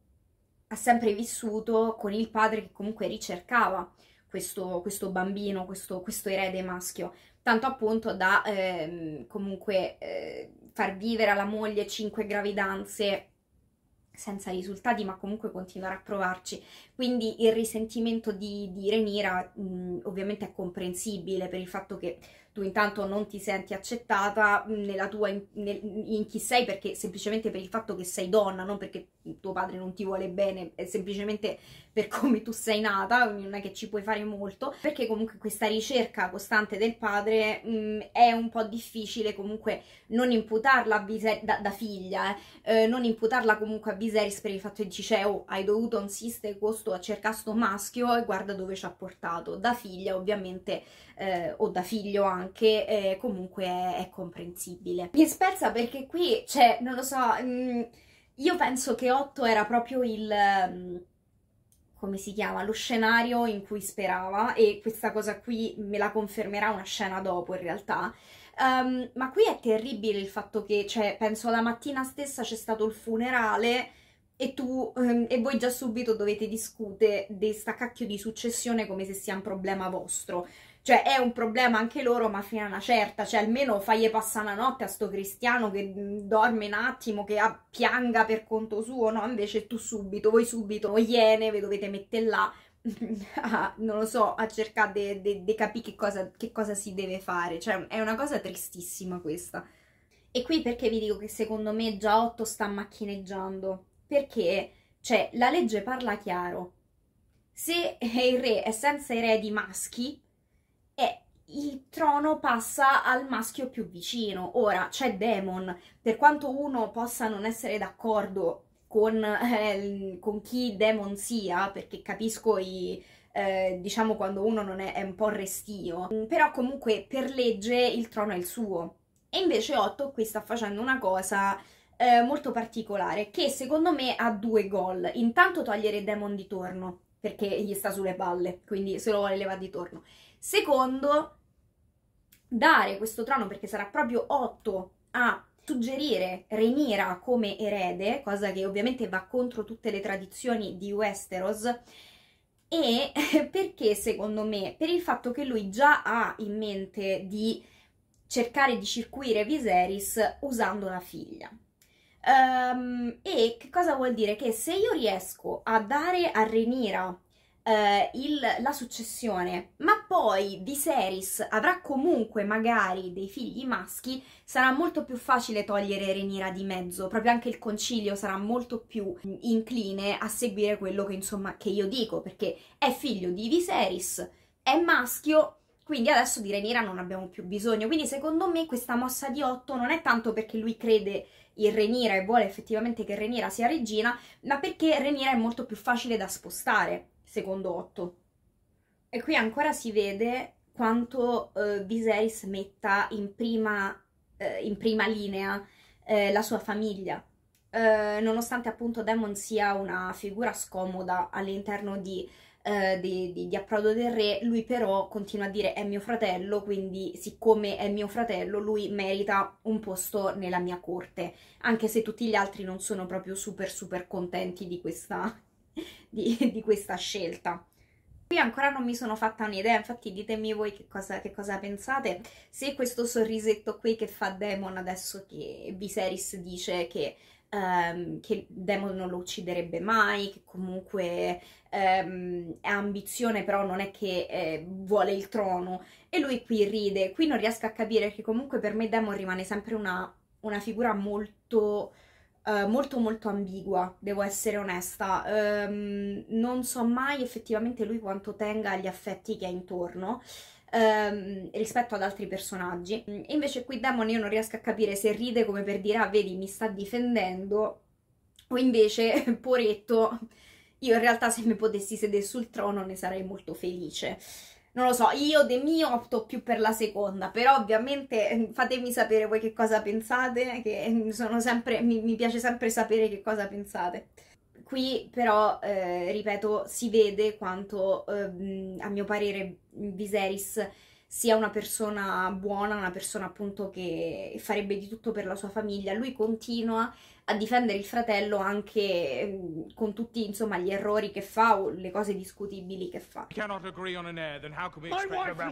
ha sempre vissuto con il padre che comunque ricercava questo, questo bambino, questo, questo, erede maschio, tanto appunto da ehm, comunque eh, far vivere alla moglie cinque gravidanze senza risultati, ma comunque continuare a provarci. Quindi il risentimento di, di Renira ovviamente è comprensibile per il fatto che tu intanto non ti senti accettata mm, nella tua, nel, in chi sei perché semplicemente per il fatto che sei donna, non perché tuo padre non ti vuole bene, è semplicemente per come tu sei nata, quindi non è che ci puoi fare molto, perché comunque questa ricerca costante del padre mh, mm, è un po' difficile comunque non imputarla a Viserys, da, da, figlia, eh, eh, non imputarla comunque a Viserys per il fatto che dice oh hai dovuto insistere questo a cercare sto maschio e guarda dove ci ha portato, da figlia ovviamente eh, o da figlio anche anche eh, comunque è, è, comprensibile. Mi spezza perché qui, cioè, non lo so, mh, mm, io penso che 8 era proprio il... Mh, mm, come si chiama, lo scenario in cui sperava e questa cosa qui me la confermerà una scena dopo in realtà. Um, ma qui è terribile il fatto che, cioè, penso la mattina stessa c'è stato il funerale e tu um, e voi già subito dovete discutere di sta cacchio di successione come se sia un problema vostro cioè è un problema anche loro ma fino a una certa, cioè almeno fagli passare la notte a sto cristiano che mm, dorme un attimo, che ha, ah, pianga per conto suo, no? Invece tu subito, voi subito, o oh, iene, ve dovete mettere là, a, *laughs* ah, non lo so, a cercare di capire che cosa, che cosa si deve fare, cioè è una cosa tristissima questa. E qui perché vi dico che secondo me già 8 sta macchineggiando, perché cioè, la legge parla chiaro, se il re è senza eredi maschi, e il trono passa al maschio più vicino. Ora, c'è Demon, per quanto uno possa non essere d'accordo con, eh, con, chi Demon sia, perché capisco i, eh, diciamo quando uno non è, è un po' restio, mm, però comunque per legge il trono è il suo. E invece Otto qui sta facendo una cosa eh, molto particolare, che secondo me ha due gol. Intanto togliere Demon di torno, perché gli sta sulle palle, quindi se lo vuole levare di torno. Secondo, dare questo trono, perché sarà proprio Otto a suggerire Rhaenyra come erede, cosa che ovviamente va contro tutte le tradizioni di Westeros, e *laughs* perché secondo me? Per il fatto che lui già ha in mente di cercare di circuire Viserys usando la figlia. Um, e che cosa vuol dire? Che se io riesco a dare a Rhaenyra eh, il, la successione, ma poi Viserys avrà comunque magari dei figli maschi, sarà molto più facile togliere Renira di mezzo, proprio anche il concilio sarà molto più incline a seguire quello che insomma che io dico, perché è figlio di Viserys, è maschio, quindi adesso di Renira non abbiamo più bisogno. Quindi secondo me questa mossa di Otto non è tanto perché lui crede in Renira e vuole effettivamente che Renira sia regina, ma perché Renira è molto più facile da spostare secondo 8. E qui ancora si vede quanto eh, Viserys metta in prima, eh, in prima linea eh, la sua famiglia. Eh, nonostante appunto Damon sia una figura scomoda all'interno di, eh, di, di, di Approdo del Re, lui però continua a dire è mio fratello, quindi siccome è mio fratello lui merita un posto nella mia corte, anche se tutti gli altri non sono proprio super super contenti di questa, *laughs* di, di questa scelta. Qui ancora non mi sono fatta un'idea, infatti ditemi voi che cosa, che cosa, pensate. Se questo sorrisetto qui che fa Demon adesso che Viserys dice che, um, che Demon non lo ucciderebbe mai, che comunque um, ehm, ha ambizione però non è che eh, vuole il trono. E lui qui ride, qui non riesco a capire che comunque per me Demon rimane sempre una, una figura molto eh, molto molto ambigua, devo essere onesta. Um, non so mai effettivamente lui quanto tenga agli affetti che ha intorno. Um, rispetto ad altri personaggi e mm, invece qui Damon io non riesco a capire se ride come per dire ah vedi mi sta difendendo o invece *laughs* poretto io in realtà se mi potessi sedere sul trono ne sarei molto felice non lo so, io de mio opto più per la seconda, però ovviamente eh, fatemi sapere voi che cosa pensate, che mm, sono sempre, mi, mi, piace sempre sapere che cosa pensate. Qui però, eh, ripeto, si vede quanto, eh, mm, a mio parere, mm, Viserys sia una persona buona, una persona appunto che farebbe di tutto per la sua famiglia. Lui continua a difendere il fratello anche mm, con tutti insomma gli errori che fa o le cose discutibili che fa. Air,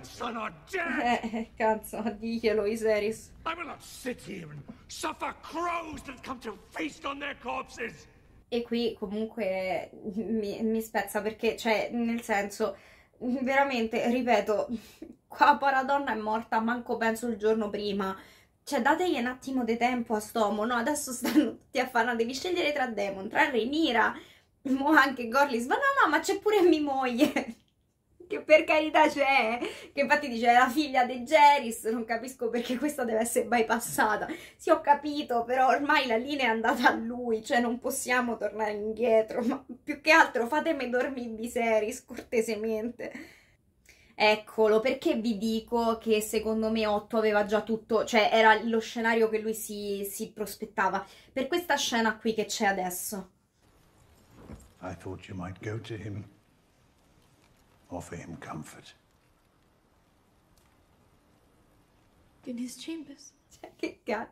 eh, eh, cazzo, diglielo Iseris. I will not sit here and suffer crows that come to feast on their corpses. E qui comunque mi, mi spezza perché, cioè, nel senso, *laughs* veramente, ripeto, *laughs* qua donna è morta manco penso il giorno prima. Cioè, dategli un attimo di tempo a Stomo, no? Adesso *laughs* stanno tutti a fare, no, devi scegliere tra Demon, tra Renira, mo anche Gorlis, ma no, no, ma c'è pure mia moglie che per carità c'è, che infatti dice è la figlia di Geris, non capisco perché questa deve essere bypassata. Sì, ho capito, però ormai la linea è andata a lui, cioè non possiamo tornare indietro, ma più che altro fatemi dormire Viserys, cortesemente. Eccolo, perché vi dico che secondo me Otto aveva già tutto, cioè era lo scenario che lui si, si prospettava, per questa scena qui che c'è adesso. I thought you might go to him offer him comfort. In his chambers. Cioè, che cazzo.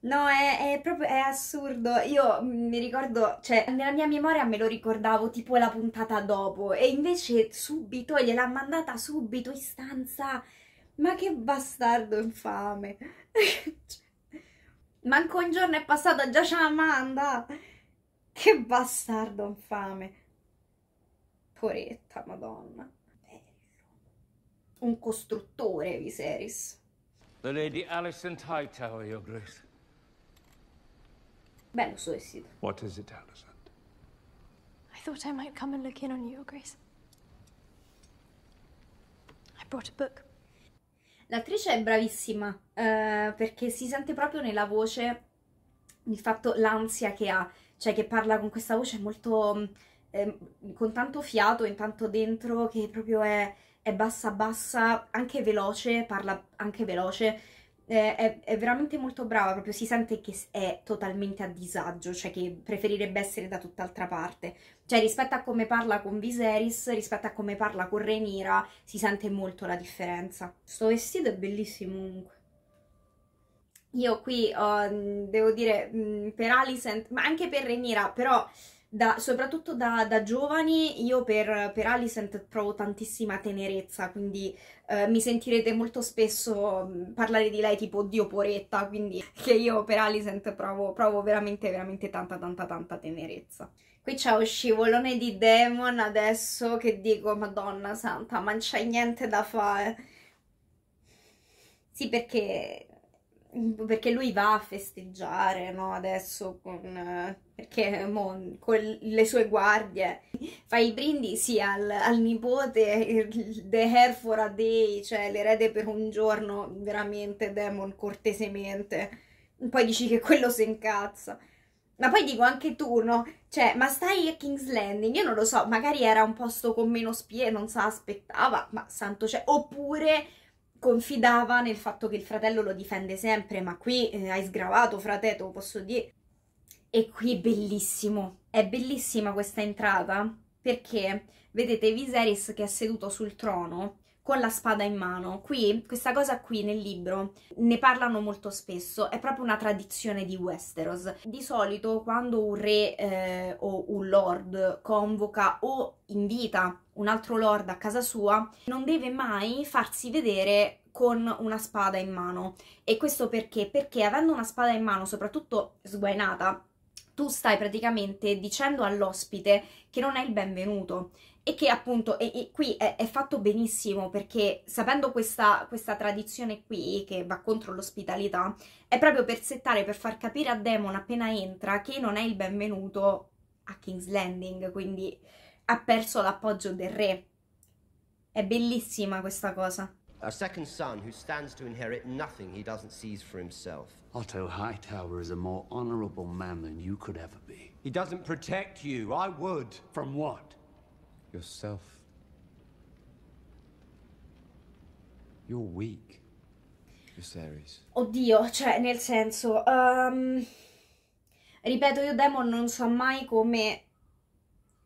No, è, è, proprio è assurdo. Io mm, mi ricordo, cioè, nella mia memoria me lo ricordavo tipo la puntata dopo. E invece subito gliel'ha mandata subito in stanza. Ma che bastardo infame. *laughs* Cioè, manco un giorno è passato, già ce la manda. Che bastardo infame. Poretta, madonna. Bello. Un costruttore, Viserys. The Lady Alison Hightower, Your Grace. Bello suo vestito. What is it, Alison? I thought I might come and look in on you, Your Grace. I brought a book. L'attrice è bravissima eh, perché si sente proprio nella voce, il fatto l'ansia che ha, cioè che parla con questa voce molto mm, Ehm, con tanto fiato intanto dentro che proprio è, è, bassa bassa, anche veloce, parla anche veloce, eh, è, è, veramente molto brava, proprio si sente che è totalmente a disagio, cioè che preferirebbe essere da tutt'altra parte. Cioè rispetto a come parla con Viserys, rispetto a come parla con Renira, si sente molto la differenza. Sto vestito è bellissimo comunque. Io qui oh, devo dire, mm, per Alicent, ma anche per Renira, però da, soprattutto da, da, giovani, io per, per Alicent provo tantissima tenerezza, quindi eh, mi sentirete molto spesso mm, parlare di lei tipo Dio poretta, quindi che io per Alicent provo, provo veramente, veramente tanta, tanta, tanta tenerezza. Qui c'è un scivolone di Demon adesso che dico, madonna santa, ma non c'è niente da fare. Sì, perché perché lui va a festeggiare no, adesso con, perché mo, con le sue guardie fa i brindisi al, al nipote The Hair for a Day cioè l'erede per un giorno veramente Demon cortesemente poi dici che quello si incazza ma poi dico anche tu, no? Cioè, ma stai a King's Landing? Io non lo so, magari era un posto con meno spie, non se aspettava ma santo c'è. Oppure confidava nel fatto che il fratello lo difende sempre, ma qui eh, hai sgravato, frateto, posso dire. E qui è bellissimo, è bellissima questa entrata, perché vedete Viserys che è seduto sul trono con la spada in mano. Qui, questa cosa qui nel libro, ne parlano molto spesso, è proprio una tradizione di Westeros. Di solito quando un re eh, o un lord convoca o invita un altro lord a casa sua, non deve mai farsi vedere con una spada in mano. E questo perché? Perché avendo una spada in mano, soprattutto sguainata, tu stai praticamente dicendo all'ospite che non è il benvenuto e che appunto e, e qui è, è, fatto benissimo perché sapendo questa, questa tradizione qui che va contro l'ospitalità è proprio per settare, per far capire a Demon appena entra che non è il benvenuto a King's Landing, quindi ha perso l'appoggio del re. È bellissima questa cosa. A second son who stands to inherit nothing he doesn't seize for himself. Otto Hightower is a more honorable man than you could ever be. He doesn't protect you. I would. From what? yourself. You're weak, Viserys. Oddio, cioè, nel senso... Um, ripeto, io Demon non so mai come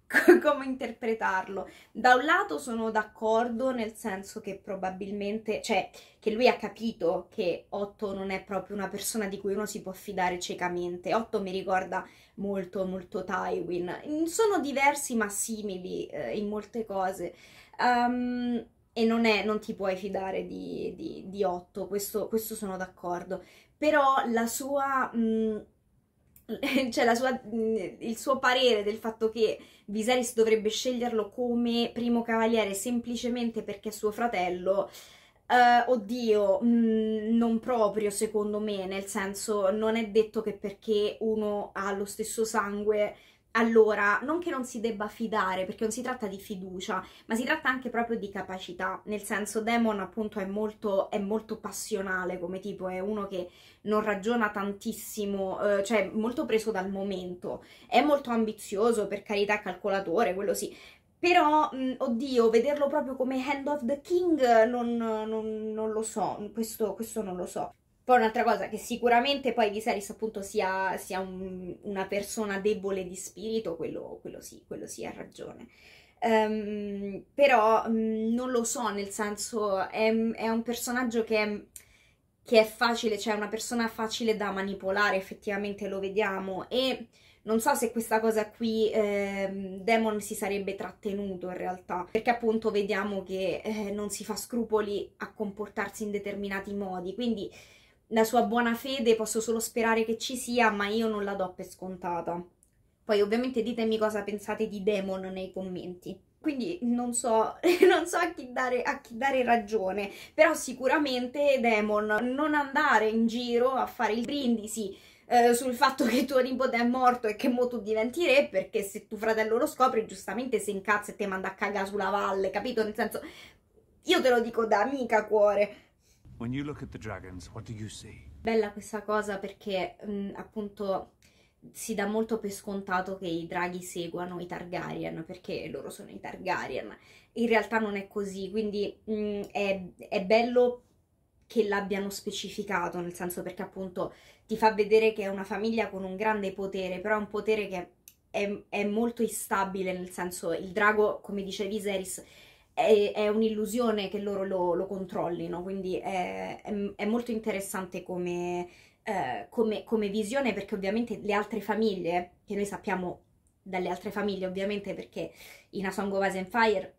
*laughs* come interpretarlo. Da un lato sono d'accordo nel senso che probabilmente, cioè che lui ha capito che Otto non è proprio una persona di cui uno si può fidare ciecamente. Otto mi ricorda molto, molto Tywin. Mm, sono diversi ma simili eh, in molte cose. Um, e non, è, non, ti puoi fidare di, di, di Otto, questo, questo, sono d'accordo. Però la sua... Mh, mm, *laughs* cioè sua, il suo parere del fatto che Viserys dovrebbe sceglierlo come primo cavaliere semplicemente perché è suo fratello, uh, oddio, mh, non proprio secondo me, nel senso non è detto che perché uno ha lo stesso sangue allora, non che non si debba fidare, perché non si tratta di fiducia, ma si tratta anche proprio di capacità, nel senso Demon appunto è molto, è molto passionale come tipo, è uno che non ragiona tantissimo, eh, cioè molto preso dal momento, è molto ambizioso, per carità, calcolatore, quello sì, però, mh, oddio, vederlo proprio come Hand of the King non, non, non lo so, questo, questo non lo so. Poi un'altra cosa, che sicuramente poi Viserys appunto sia, sia un, una persona debole di spirito, quello, quello sì, quello sì ha ragione. Um, però um, non lo so, nel senso è, è un personaggio che è, che è, facile, cioè una persona facile da manipolare, effettivamente lo vediamo e non so se questa cosa qui eh, Demon si sarebbe trattenuto in realtà, perché appunto vediamo che eh, non si fa scrupoli a comportarsi in determinati modi, quindi la sua buona fede posso solo sperare che ci sia, ma io non la do per scontata. Poi ovviamente ditemi cosa pensate di Demon nei commenti. Quindi non so, *laughs* non so a, chi dare, a, chi dare, ragione, però sicuramente Demon non andare in giro a fare il brindisi eh, sul fatto che tuo nipote è morto e che mo tu diventi re, perché se tuo fratello lo scopre giustamente si incazza e te manda a cagare sulla valle, capito? Nel senso, io te lo dico da amica cuore, Dragons, Bella questa cosa perché mh, mm, appunto si dà molto per scontato che i draghi seguano i Targaryen perché loro sono i Targaryen. In realtà non è così, quindi mh, mm, è, è bello che l'abbiano specificato, nel senso perché appunto ti fa vedere che è una famiglia con un grande potere, però è un potere che è, è molto instabile, nel senso il drago, come dice Viserys, è, è un'illusione che loro lo, lo controllino, quindi è, è, è molto interessante come, eh, come, come visione perché ovviamente le altre famiglie, che noi sappiamo dalle altre famiglie ovviamente perché in A Song of Ice and Fire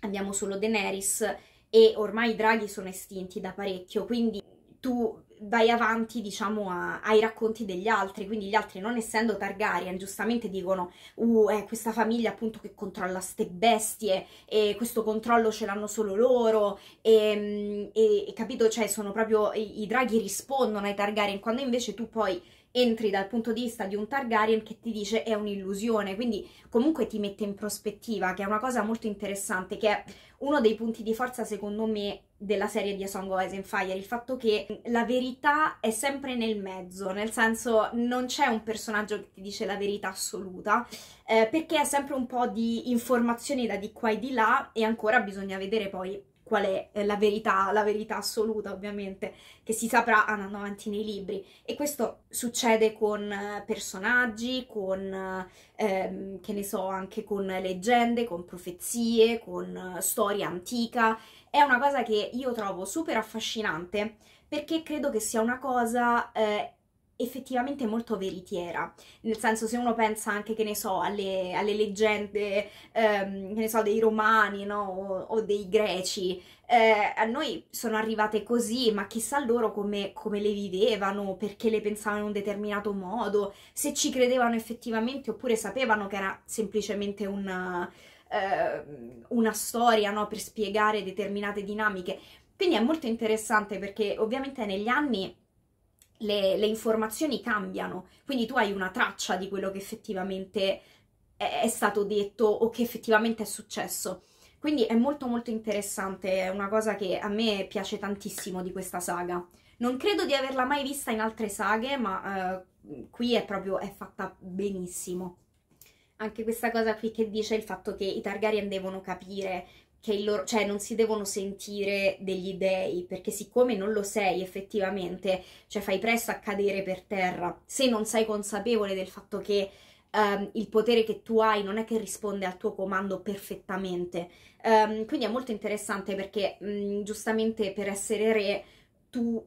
abbiamo solo Daenerys e ormai i draghi sono estinti da parecchio, quindi tu vai avanti, diciamo, a, ai racconti degli altri, quindi gli altri non essendo Targaryen, giustamente dicono uh, è questa famiglia appunto che controlla ste bestie e questo controllo ce l'hanno solo loro ehm, e, e, capito, cioè sono proprio, i, i draghi rispondono ai Targaryen, quando invece tu poi entri dal punto di vista di un Targaryen che ti dice è un'illusione, quindi comunque ti mette in prospettiva, che è una cosa molto interessante, che è uno dei punti di forza secondo me della serie di A Song of Ice and Fire, il fatto che la verità è sempre nel mezzo, nel senso non c'è un personaggio che ti dice la verità assoluta, eh, perché è sempre un po' di informazioni da di qua e di là e ancora bisogna vedere poi qual è eh, la verità, la verità assoluta ovviamente, che si saprà andando avanti nei libri. E questo succede con eh, personaggi, con, eh, ehm, che ne so, anche con leggende, con profezie, con storia antica. È una cosa che io trovo super affascinante perché credo che sia una cosa eh, effettivamente molto veritiera, nel senso se uno pensa anche, che ne so, alle, alle leggende, ehm, che ne so, dei romani, no? o, o, dei greci, eh, a noi sono arrivate così, ma chissà loro come, come le vivevano, perché le pensavano in un determinato modo, se ci credevano effettivamente oppure sapevano che era semplicemente una, eh, una storia, no? Per spiegare determinate dinamiche. Quindi è molto interessante perché ovviamente negli anni le, le informazioni cambiano, quindi tu hai una traccia di quello che effettivamente è, è stato detto o che effettivamente è successo. Quindi è molto molto interessante, è una cosa che a me piace tantissimo di questa saga. Non credo di averla mai vista in altre saghe, ma eh, qui è proprio è fatta benissimo. Anche questa cosa qui che dice il fatto che i Targaryen devono capire che loro, cioè non si devono sentire degli dèi, perché siccome non lo sei effettivamente, cioè fai presto a cadere per terra, se non sei consapevole del fatto che um, il potere che tu hai non è che risponde al tuo comando perfettamente. Um, quindi è molto interessante perché mh, mhmm, giustamente per essere re tu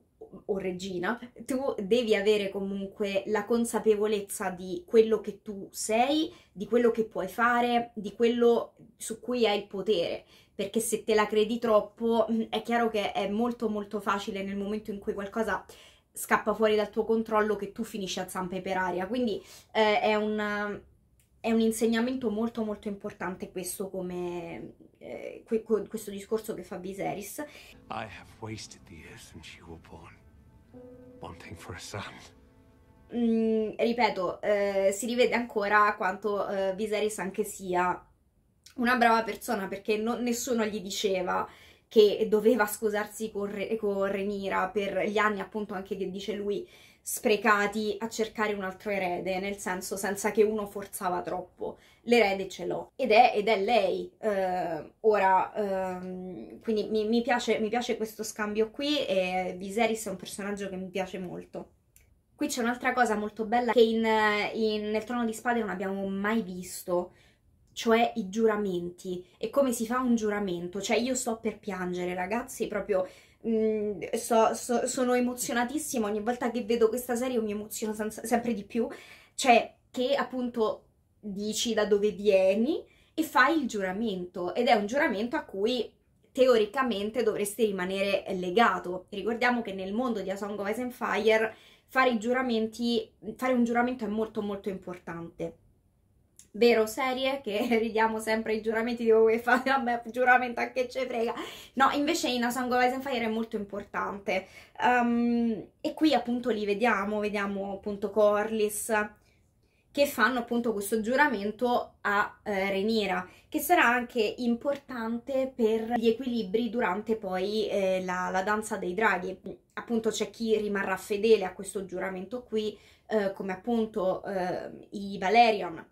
o regina, tu devi avere comunque la consapevolezza di quello che tu sei, di quello che puoi fare, di quello su cui hai il potere perché se te la credi troppo mm, è chiaro che è molto molto facile nel momento in cui qualcosa scappa fuori dal tuo controllo che tu finisci a zampe per aria, quindi eh, è, un, è un insegnamento molto molto importante questo come eh, que, que, questo discorso che fa Viserys. I have wasted the years since you were born, wanting for a son. Mm, ripeto, eh, si rivede ancora quanto eh, Viserys anche sia una brava persona perché no, nessuno gli diceva che doveva scusarsi con, Re, con Renira per gli anni appunto anche che dice lui sprecati a cercare un altro erede, nel senso senza che uno forzava troppo. L'erede ce l'ho ed, ed è, lei. Eh, ora, ehm, quindi mi, mi, piace, mi, piace, questo scambio qui e Viserys è un personaggio che mi piace molto. Qui c'è un'altra cosa molto bella che in, in, nel Trono di Spade non abbiamo mai visto, cioè i giuramenti e come si fa un giuramento, cioè io sto per piangere ragazzi, proprio mh, mm, so, so, sono emozionatissima ogni volta che vedo questa serie mi emoziono senza, sempre di più, cioè che appunto dici da dove vieni e fai il giuramento ed è un giuramento a cui teoricamente dovresti rimanere legato. Ricordiamo che nel mondo di A Song of Ice and Fire fare i giuramenti, fare un giuramento è molto molto importante vero serie che *laughs* ridiamo sempre i giuramenti di voi fate me giuramento anche ce frega no invece in A Song of Ice and Fire è molto importante um, e qui appunto li vediamo vediamo appunto Corliss che fanno appunto questo giuramento a eh, Renira che sarà anche importante per gli equilibri durante poi eh, la, la danza dei draghi appunto c'è chi rimarrà fedele a questo giuramento qui eh, come appunto eh, i Valerion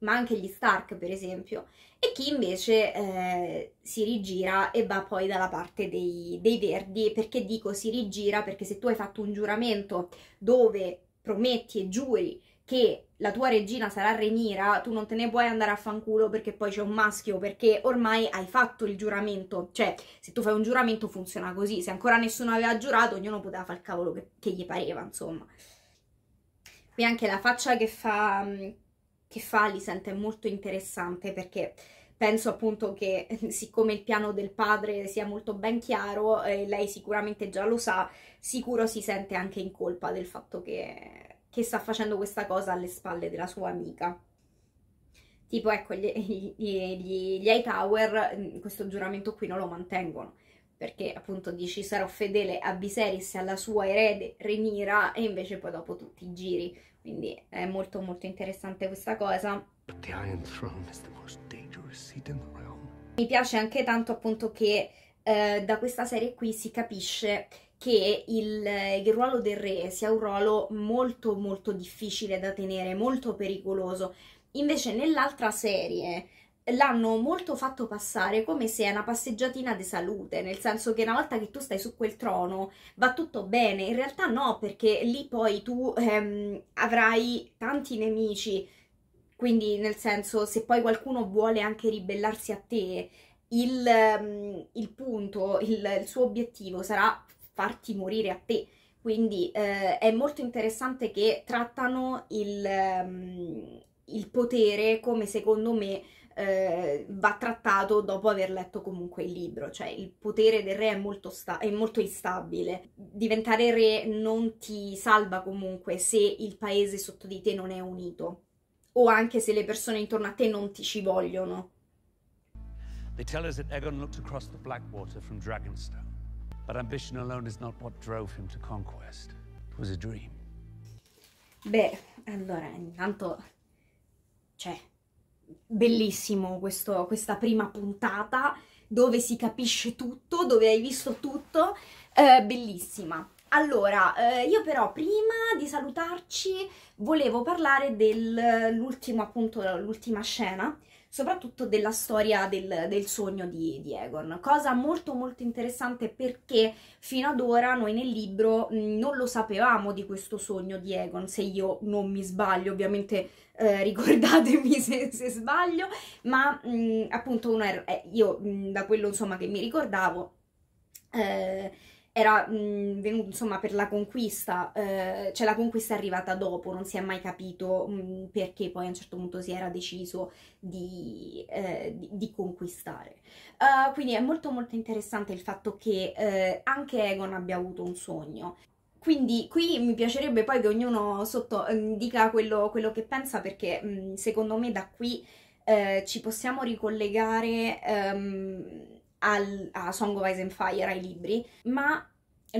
ma anche gli Stark per esempio, e chi invece eh, si rigira e va poi dalla parte dei, dei Verdi. Perché dico si rigira? Perché se tu hai fatto un giuramento dove prometti e giuri che la tua regina sarà Renira, tu non te ne puoi andare a fanculo perché poi c'è un maschio, perché ormai hai fatto il giuramento. Cioè, se tu fai un giuramento funziona così. Se ancora nessuno aveva giurato, ognuno poteva fare il cavolo che, che gli pareva, insomma. Qui anche la faccia che fa che fa Alicent è molto interessante perché penso appunto che *laughs* siccome il piano del padre sia molto ben chiaro, eh, lei sicuramente già lo sa, sicuro si sente anche in colpa del fatto che, che sta facendo questa cosa alle spalle della sua amica. Tipo ecco, gli, gli, gli, gli Hightower mm, questo giuramento qui non lo mantengono, perché appunto dici sarò fedele a Viserys e alla sua erede Renira e invece poi dopo tutti i giri quindi è molto molto interessante questa cosa. Mi piace anche tanto appunto che eh, da questa serie qui si capisce che il, eh, il, ruolo del re sia un ruolo molto molto difficile da tenere, molto pericoloso. Invece nell'altra serie l'hanno molto fatto passare come se è una passeggiatina di salute, nel senso che una volta che tu stai su quel trono va tutto bene, in realtà no, perché lì poi tu ehm, avrai tanti nemici, quindi nel senso se poi qualcuno vuole anche ribellarsi a te, il, ehm, il punto, il, il suo obiettivo sarà farti morire a te quindi eh, è molto interessante che trattano il, um, il potere come secondo me eh, va trattato dopo aver letto comunque il libro, cioè il potere del re è molto, è molto instabile, diventare re non ti salva comunque se il paese sotto di te non è unito o anche se le persone intorno a te non ti ci vogliono. They tell us that Egon looked across the Blackwater from Dragonstone, but ambition alone is not what drove him to conquest. It was a dream. Beh, allora, intanto... Cioè, bellissimo questo, questa prima puntata dove si capisce tutto, dove hai visto tutto, eh, bellissima. Allora, eh, io però prima di salutarci volevo parlare dell'ultimo appunto, l'ultima scena soprattutto della storia del, del sogno di, di, Egon, cosa molto molto interessante perché fino ad ora noi nel libro mm, non lo sapevamo di questo sogno di Egon, se io non mi sbaglio, ovviamente eh, *laughs* ricordatemi se, se, sbaglio, ma mh, mm, appunto era, eh, io mh, mm, da quello insomma che mi ricordavo eh, era mh, venuto insomma per la conquista, eh, cioè la conquista è arrivata dopo, non si è mai capito mh, perché poi a un certo punto si era deciso di, eh, di, di conquistare. Uh, quindi è molto molto interessante il fatto che eh, anche Egon abbia avuto un sogno. Quindi qui mi piacerebbe poi che ognuno sotto ehm, dica quello, quello che pensa perché mh, secondo me da qui eh, ci possiamo ricollegare... Um, al, a Song of Ice and Fire, ai libri, ma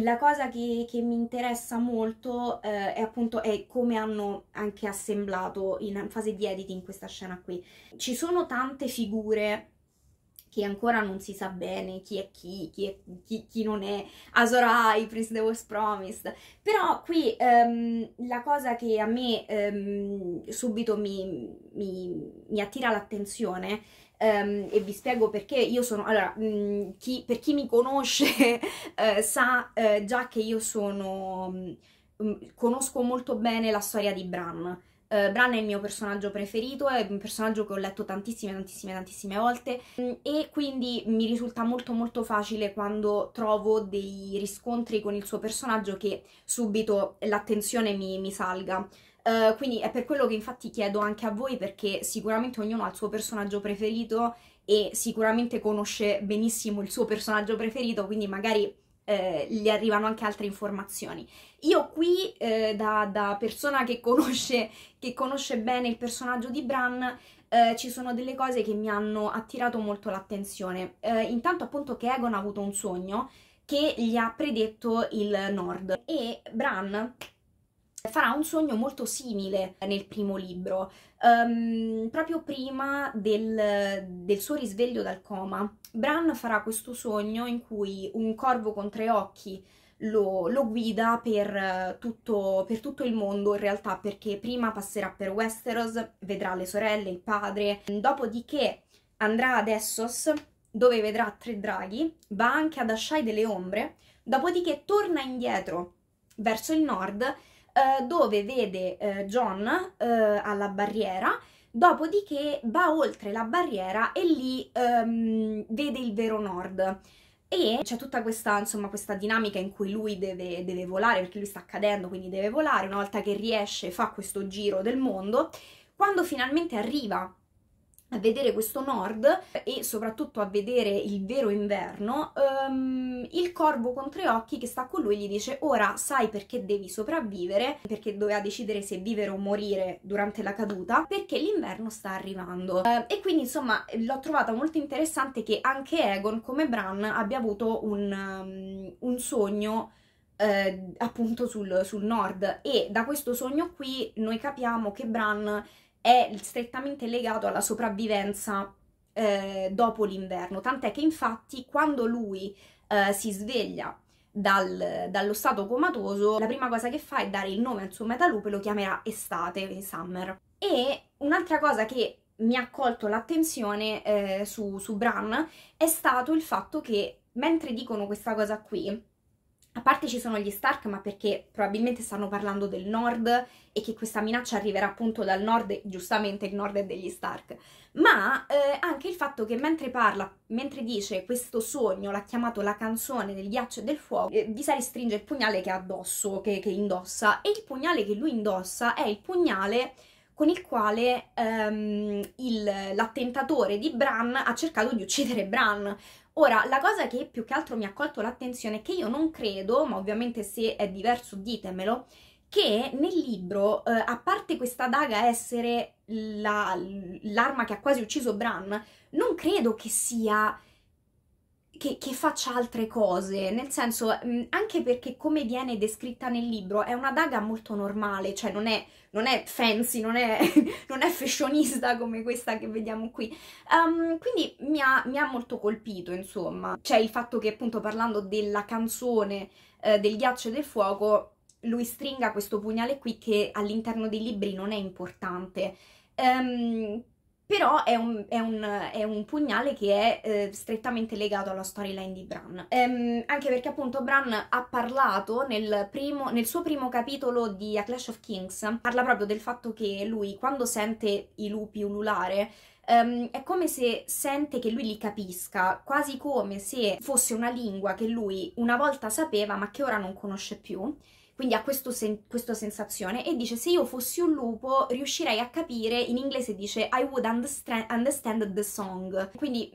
la cosa che, che mi interessa molto eh, è appunto è come hanno anche assemblato in fase di editing questa scena qui. Ci sono tante figure che ancora non si sa bene chi è chi, chi, è, chi, chi non è, Azorai, Prince the West Promised, però qui um, la cosa che a me um, subito mi, mi, mi attira l'attenzione è um, e vi spiego perché io sono, allora, mh, mm, chi, per chi mi conosce uh, *laughs* sa uh, già che io sono, mh, mm, mm, conosco molto bene la storia di Bran. Uh, Bran è il mio personaggio preferito, è un personaggio che ho letto tantissime, tantissime, tantissime volte mh, e quindi mi risulta molto molto facile quando trovo dei riscontri con il suo personaggio che subito l'attenzione mi, mi salga. Eh, quindi è per quello che infatti chiedo anche a voi perché sicuramente ognuno ha il suo personaggio preferito e sicuramente conosce benissimo il suo personaggio preferito, quindi magari eh, gli arrivano anche altre informazioni. Io qui, eh, da, da, persona che conosce, che conosce, bene il personaggio di Bran, eh, ci sono delle cose che mi hanno attirato molto l'attenzione. Eh, intanto appunto che Egon ha avuto un sogno che gli ha predetto il Nord e Bran farà un sogno molto simile nel primo libro, um, proprio prima del, del, suo risveglio dal coma. Bran farà questo sogno in cui un corvo con tre occhi lo, lo guida per eh, tutto, per tutto il mondo in realtà perché prima passerà per Westeros, vedrà le sorelle, il padre, dopodiché andrà ad Essos dove vedrà tre draghi, va anche ad Ashai delle Ombre, dopodiché torna indietro verso il nord eh, dove vede eh, John eh, alla barriera, dopodiché va oltre la barriera e lì ehm, vede il vero nord. E c'è tutta questa, insomma, questa dinamica in cui lui deve, deve volare, perché lui sta cadendo, quindi deve volare. Una volta che riesce, fa questo giro del mondo. Quando finalmente arriva a vedere questo nord e soprattutto a vedere il vero inverno, um, il corvo con tre occhi che sta con lui gli dice ora sai perché devi sopravvivere, perché doveva decidere se vivere o morire durante la caduta, perché l'inverno sta arrivando. Uh, e quindi insomma l'ho trovata molto interessante che anche Egon come Bran abbia avuto un, um, un sogno uh, appunto sul, sul nord e da questo sogno qui noi capiamo che Bran è strettamente legato alla sopravvivenza eh, dopo l'inverno, tant'è che infatti quando lui eh, si sveglia dal, dallo stato comatoso, la prima cosa che fa è dare il nome al suo metalupo e lo chiamerà estate, summer. E un'altra cosa che mi ha colto l'attenzione eh, su, su Bran è stato il fatto che mentre dicono questa cosa qui, a parte ci sono gli Stark, ma perché probabilmente stanno parlando del nord e che questa minaccia arriverà appunto dal nord, giustamente il nord è degli Stark. Ma eh, anche il fatto che mentre parla, mentre dice questo sogno, l'ha chiamato la canzone del ghiaccio e del fuoco, eh, vi si restringe il pugnale che ha addosso, che, che indossa, e il pugnale che lui indossa è il pugnale con il quale um, l'attentatore di Bran ha cercato di uccidere Bran. Ora, la cosa che più che altro mi ha colto l'attenzione è che io non credo, ma ovviamente se è diverso ditemelo, che nel libro, eh, a parte questa daga essere la, l'arma che ha quasi ucciso Bran, non credo che sia che, che, faccia altre cose, nel senso mm, anche perché come viene descritta nel libro è una daga molto normale, cioè non è, non è fancy, non è, *laughs* non è fashionista come questa che vediamo qui, um, quindi mi ha, mi ha, molto colpito insomma, cioè il fatto che appunto parlando della canzone eh, del ghiaccio e del fuoco lui stringa questo pugnale qui che all'interno dei libri non è importante. Um, però è un, è un, è un pugnale che è eh, strettamente legato alla storyline di Bran. Ehm, anche perché appunto Bran ha parlato nel, primo, nel, suo primo capitolo di A Clash of Kings, parla proprio del fatto che lui quando sente i lupi ululare Um, è come se sente che lui li capisca, quasi come se fosse una lingua che lui una volta sapeva ma che ora non conosce più quindi ha sen- questa sensazione e dice se io fossi un lupo riuscirei a capire, in inglese dice I would understand, the song, quindi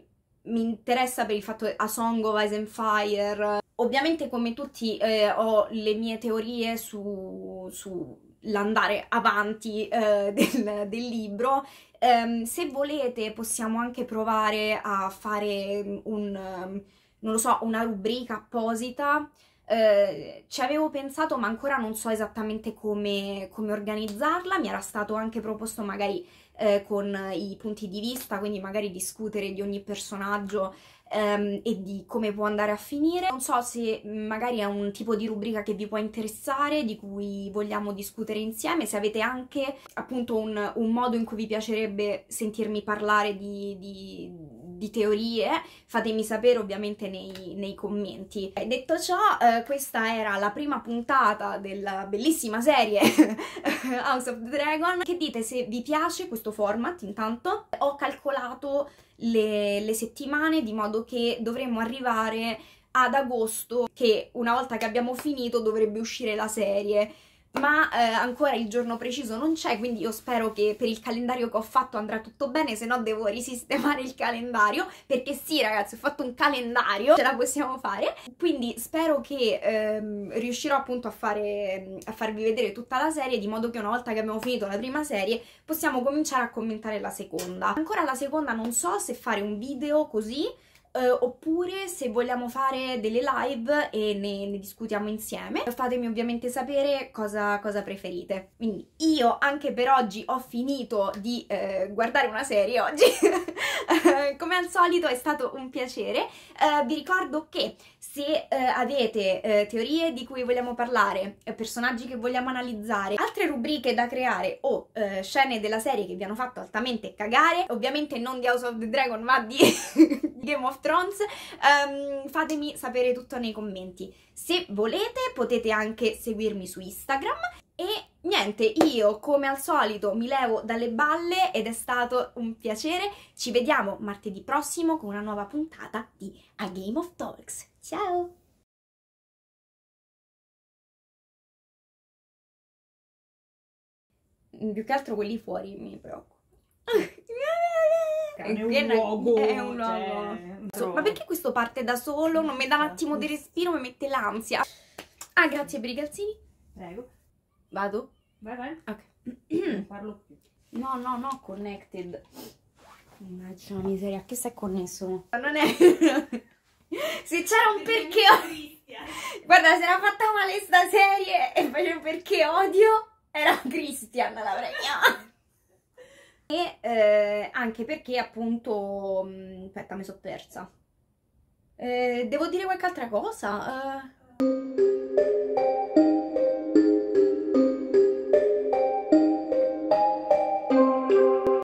mi interessa per il fatto A Song of Ice and Fire. Ovviamente come tutti eh, ho le mie teorie su, su l'andare avanti eh, *laughs* del, del, libro. Um, se volete possiamo anche provare a fare un, non lo so, una rubrica apposita eh, ci avevo pensato ma ancora non so esattamente come, come organizzarla, mi era stato anche proposto magari eh, con i punti di vista, quindi magari discutere di ogni personaggio ehm, e di come può andare a finire. Non so se mm, magari è un tipo di rubrica che vi può interessare, di cui vogliamo discutere insieme, se avete anche appunto un, un modo in cui vi piacerebbe sentirmi parlare di, di di teorie, fatemi sapere ovviamente nei, nei commenti. Eh, detto ciò, eh, questa era la prima puntata della bellissima serie *laughs* House of the Dragon. Che dite se vi piace questo format intanto? Ho calcolato le, le settimane di modo che dovremmo arrivare ad agosto che una volta che abbiamo finito dovrebbe uscire la serie ma eh, ancora il giorno preciso non c'è, quindi io spero che per il calendario che ho fatto andrà tutto bene, se no devo risistemare il calendario, perché sì ragazzi ho fatto un calendario, ce la possiamo fare, quindi spero che ehm, riuscirò appunto a, fare, a farvi vedere tutta la serie, di modo che una volta che abbiamo finito la prima serie possiamo cominciare a commentare la seconda. Ancora la seconda non so se fare un video così, eh, oppure se vogliamo fare delle live e ne, ne discutiamo insieme, fatemi ovviamente sapere cosa, cosa, preferite. Quindi io anche per oggi ho finito di eh, guardare una serie oggi, *laughs* eh, come al solito è stato un piacere, eh, vi ricordo che se eh, avete eh, teorie di cui vogliamo parlare, eh, personaggi che vogliamo analizzare, altre rubriche da creare o eh, scene della serie che vi hanno fatto altamente cagare, ovviamente non di House of the Dragon ma di *laughs* Game of Thrones, um, fatemi sapere tutto nei commenti. Se volete potete anche seguirmi su Instagram e niente, io come al solito mi levo dalle balle ed è stato un piacere. Ci vediamo martedì prossimo con una nuova puntata di A Game of Talks. Ciao! Mm, più che altro quelli fuori mi preoccupo. è, un luogo, è un luogo. Cioè... Ma perché questo parte da solo? Non mi dà un attimo di respiro, mi mette l'ansia. Ah, grazie per i calzini. Prego. Vado? Vai, vai. Ok. Non parlo più. No, no, no, connected. Mannaggia miseria, che sei connesso? Non è... *laughs* se c'era un perché odio... Guarda, se era fatta male sta serie e faceva perché odio, era Christian la premia. e eh, anche perché appunto... Mm, aspetta, mi sono persa. Eh, devo dire qualche altra cosa? Uh...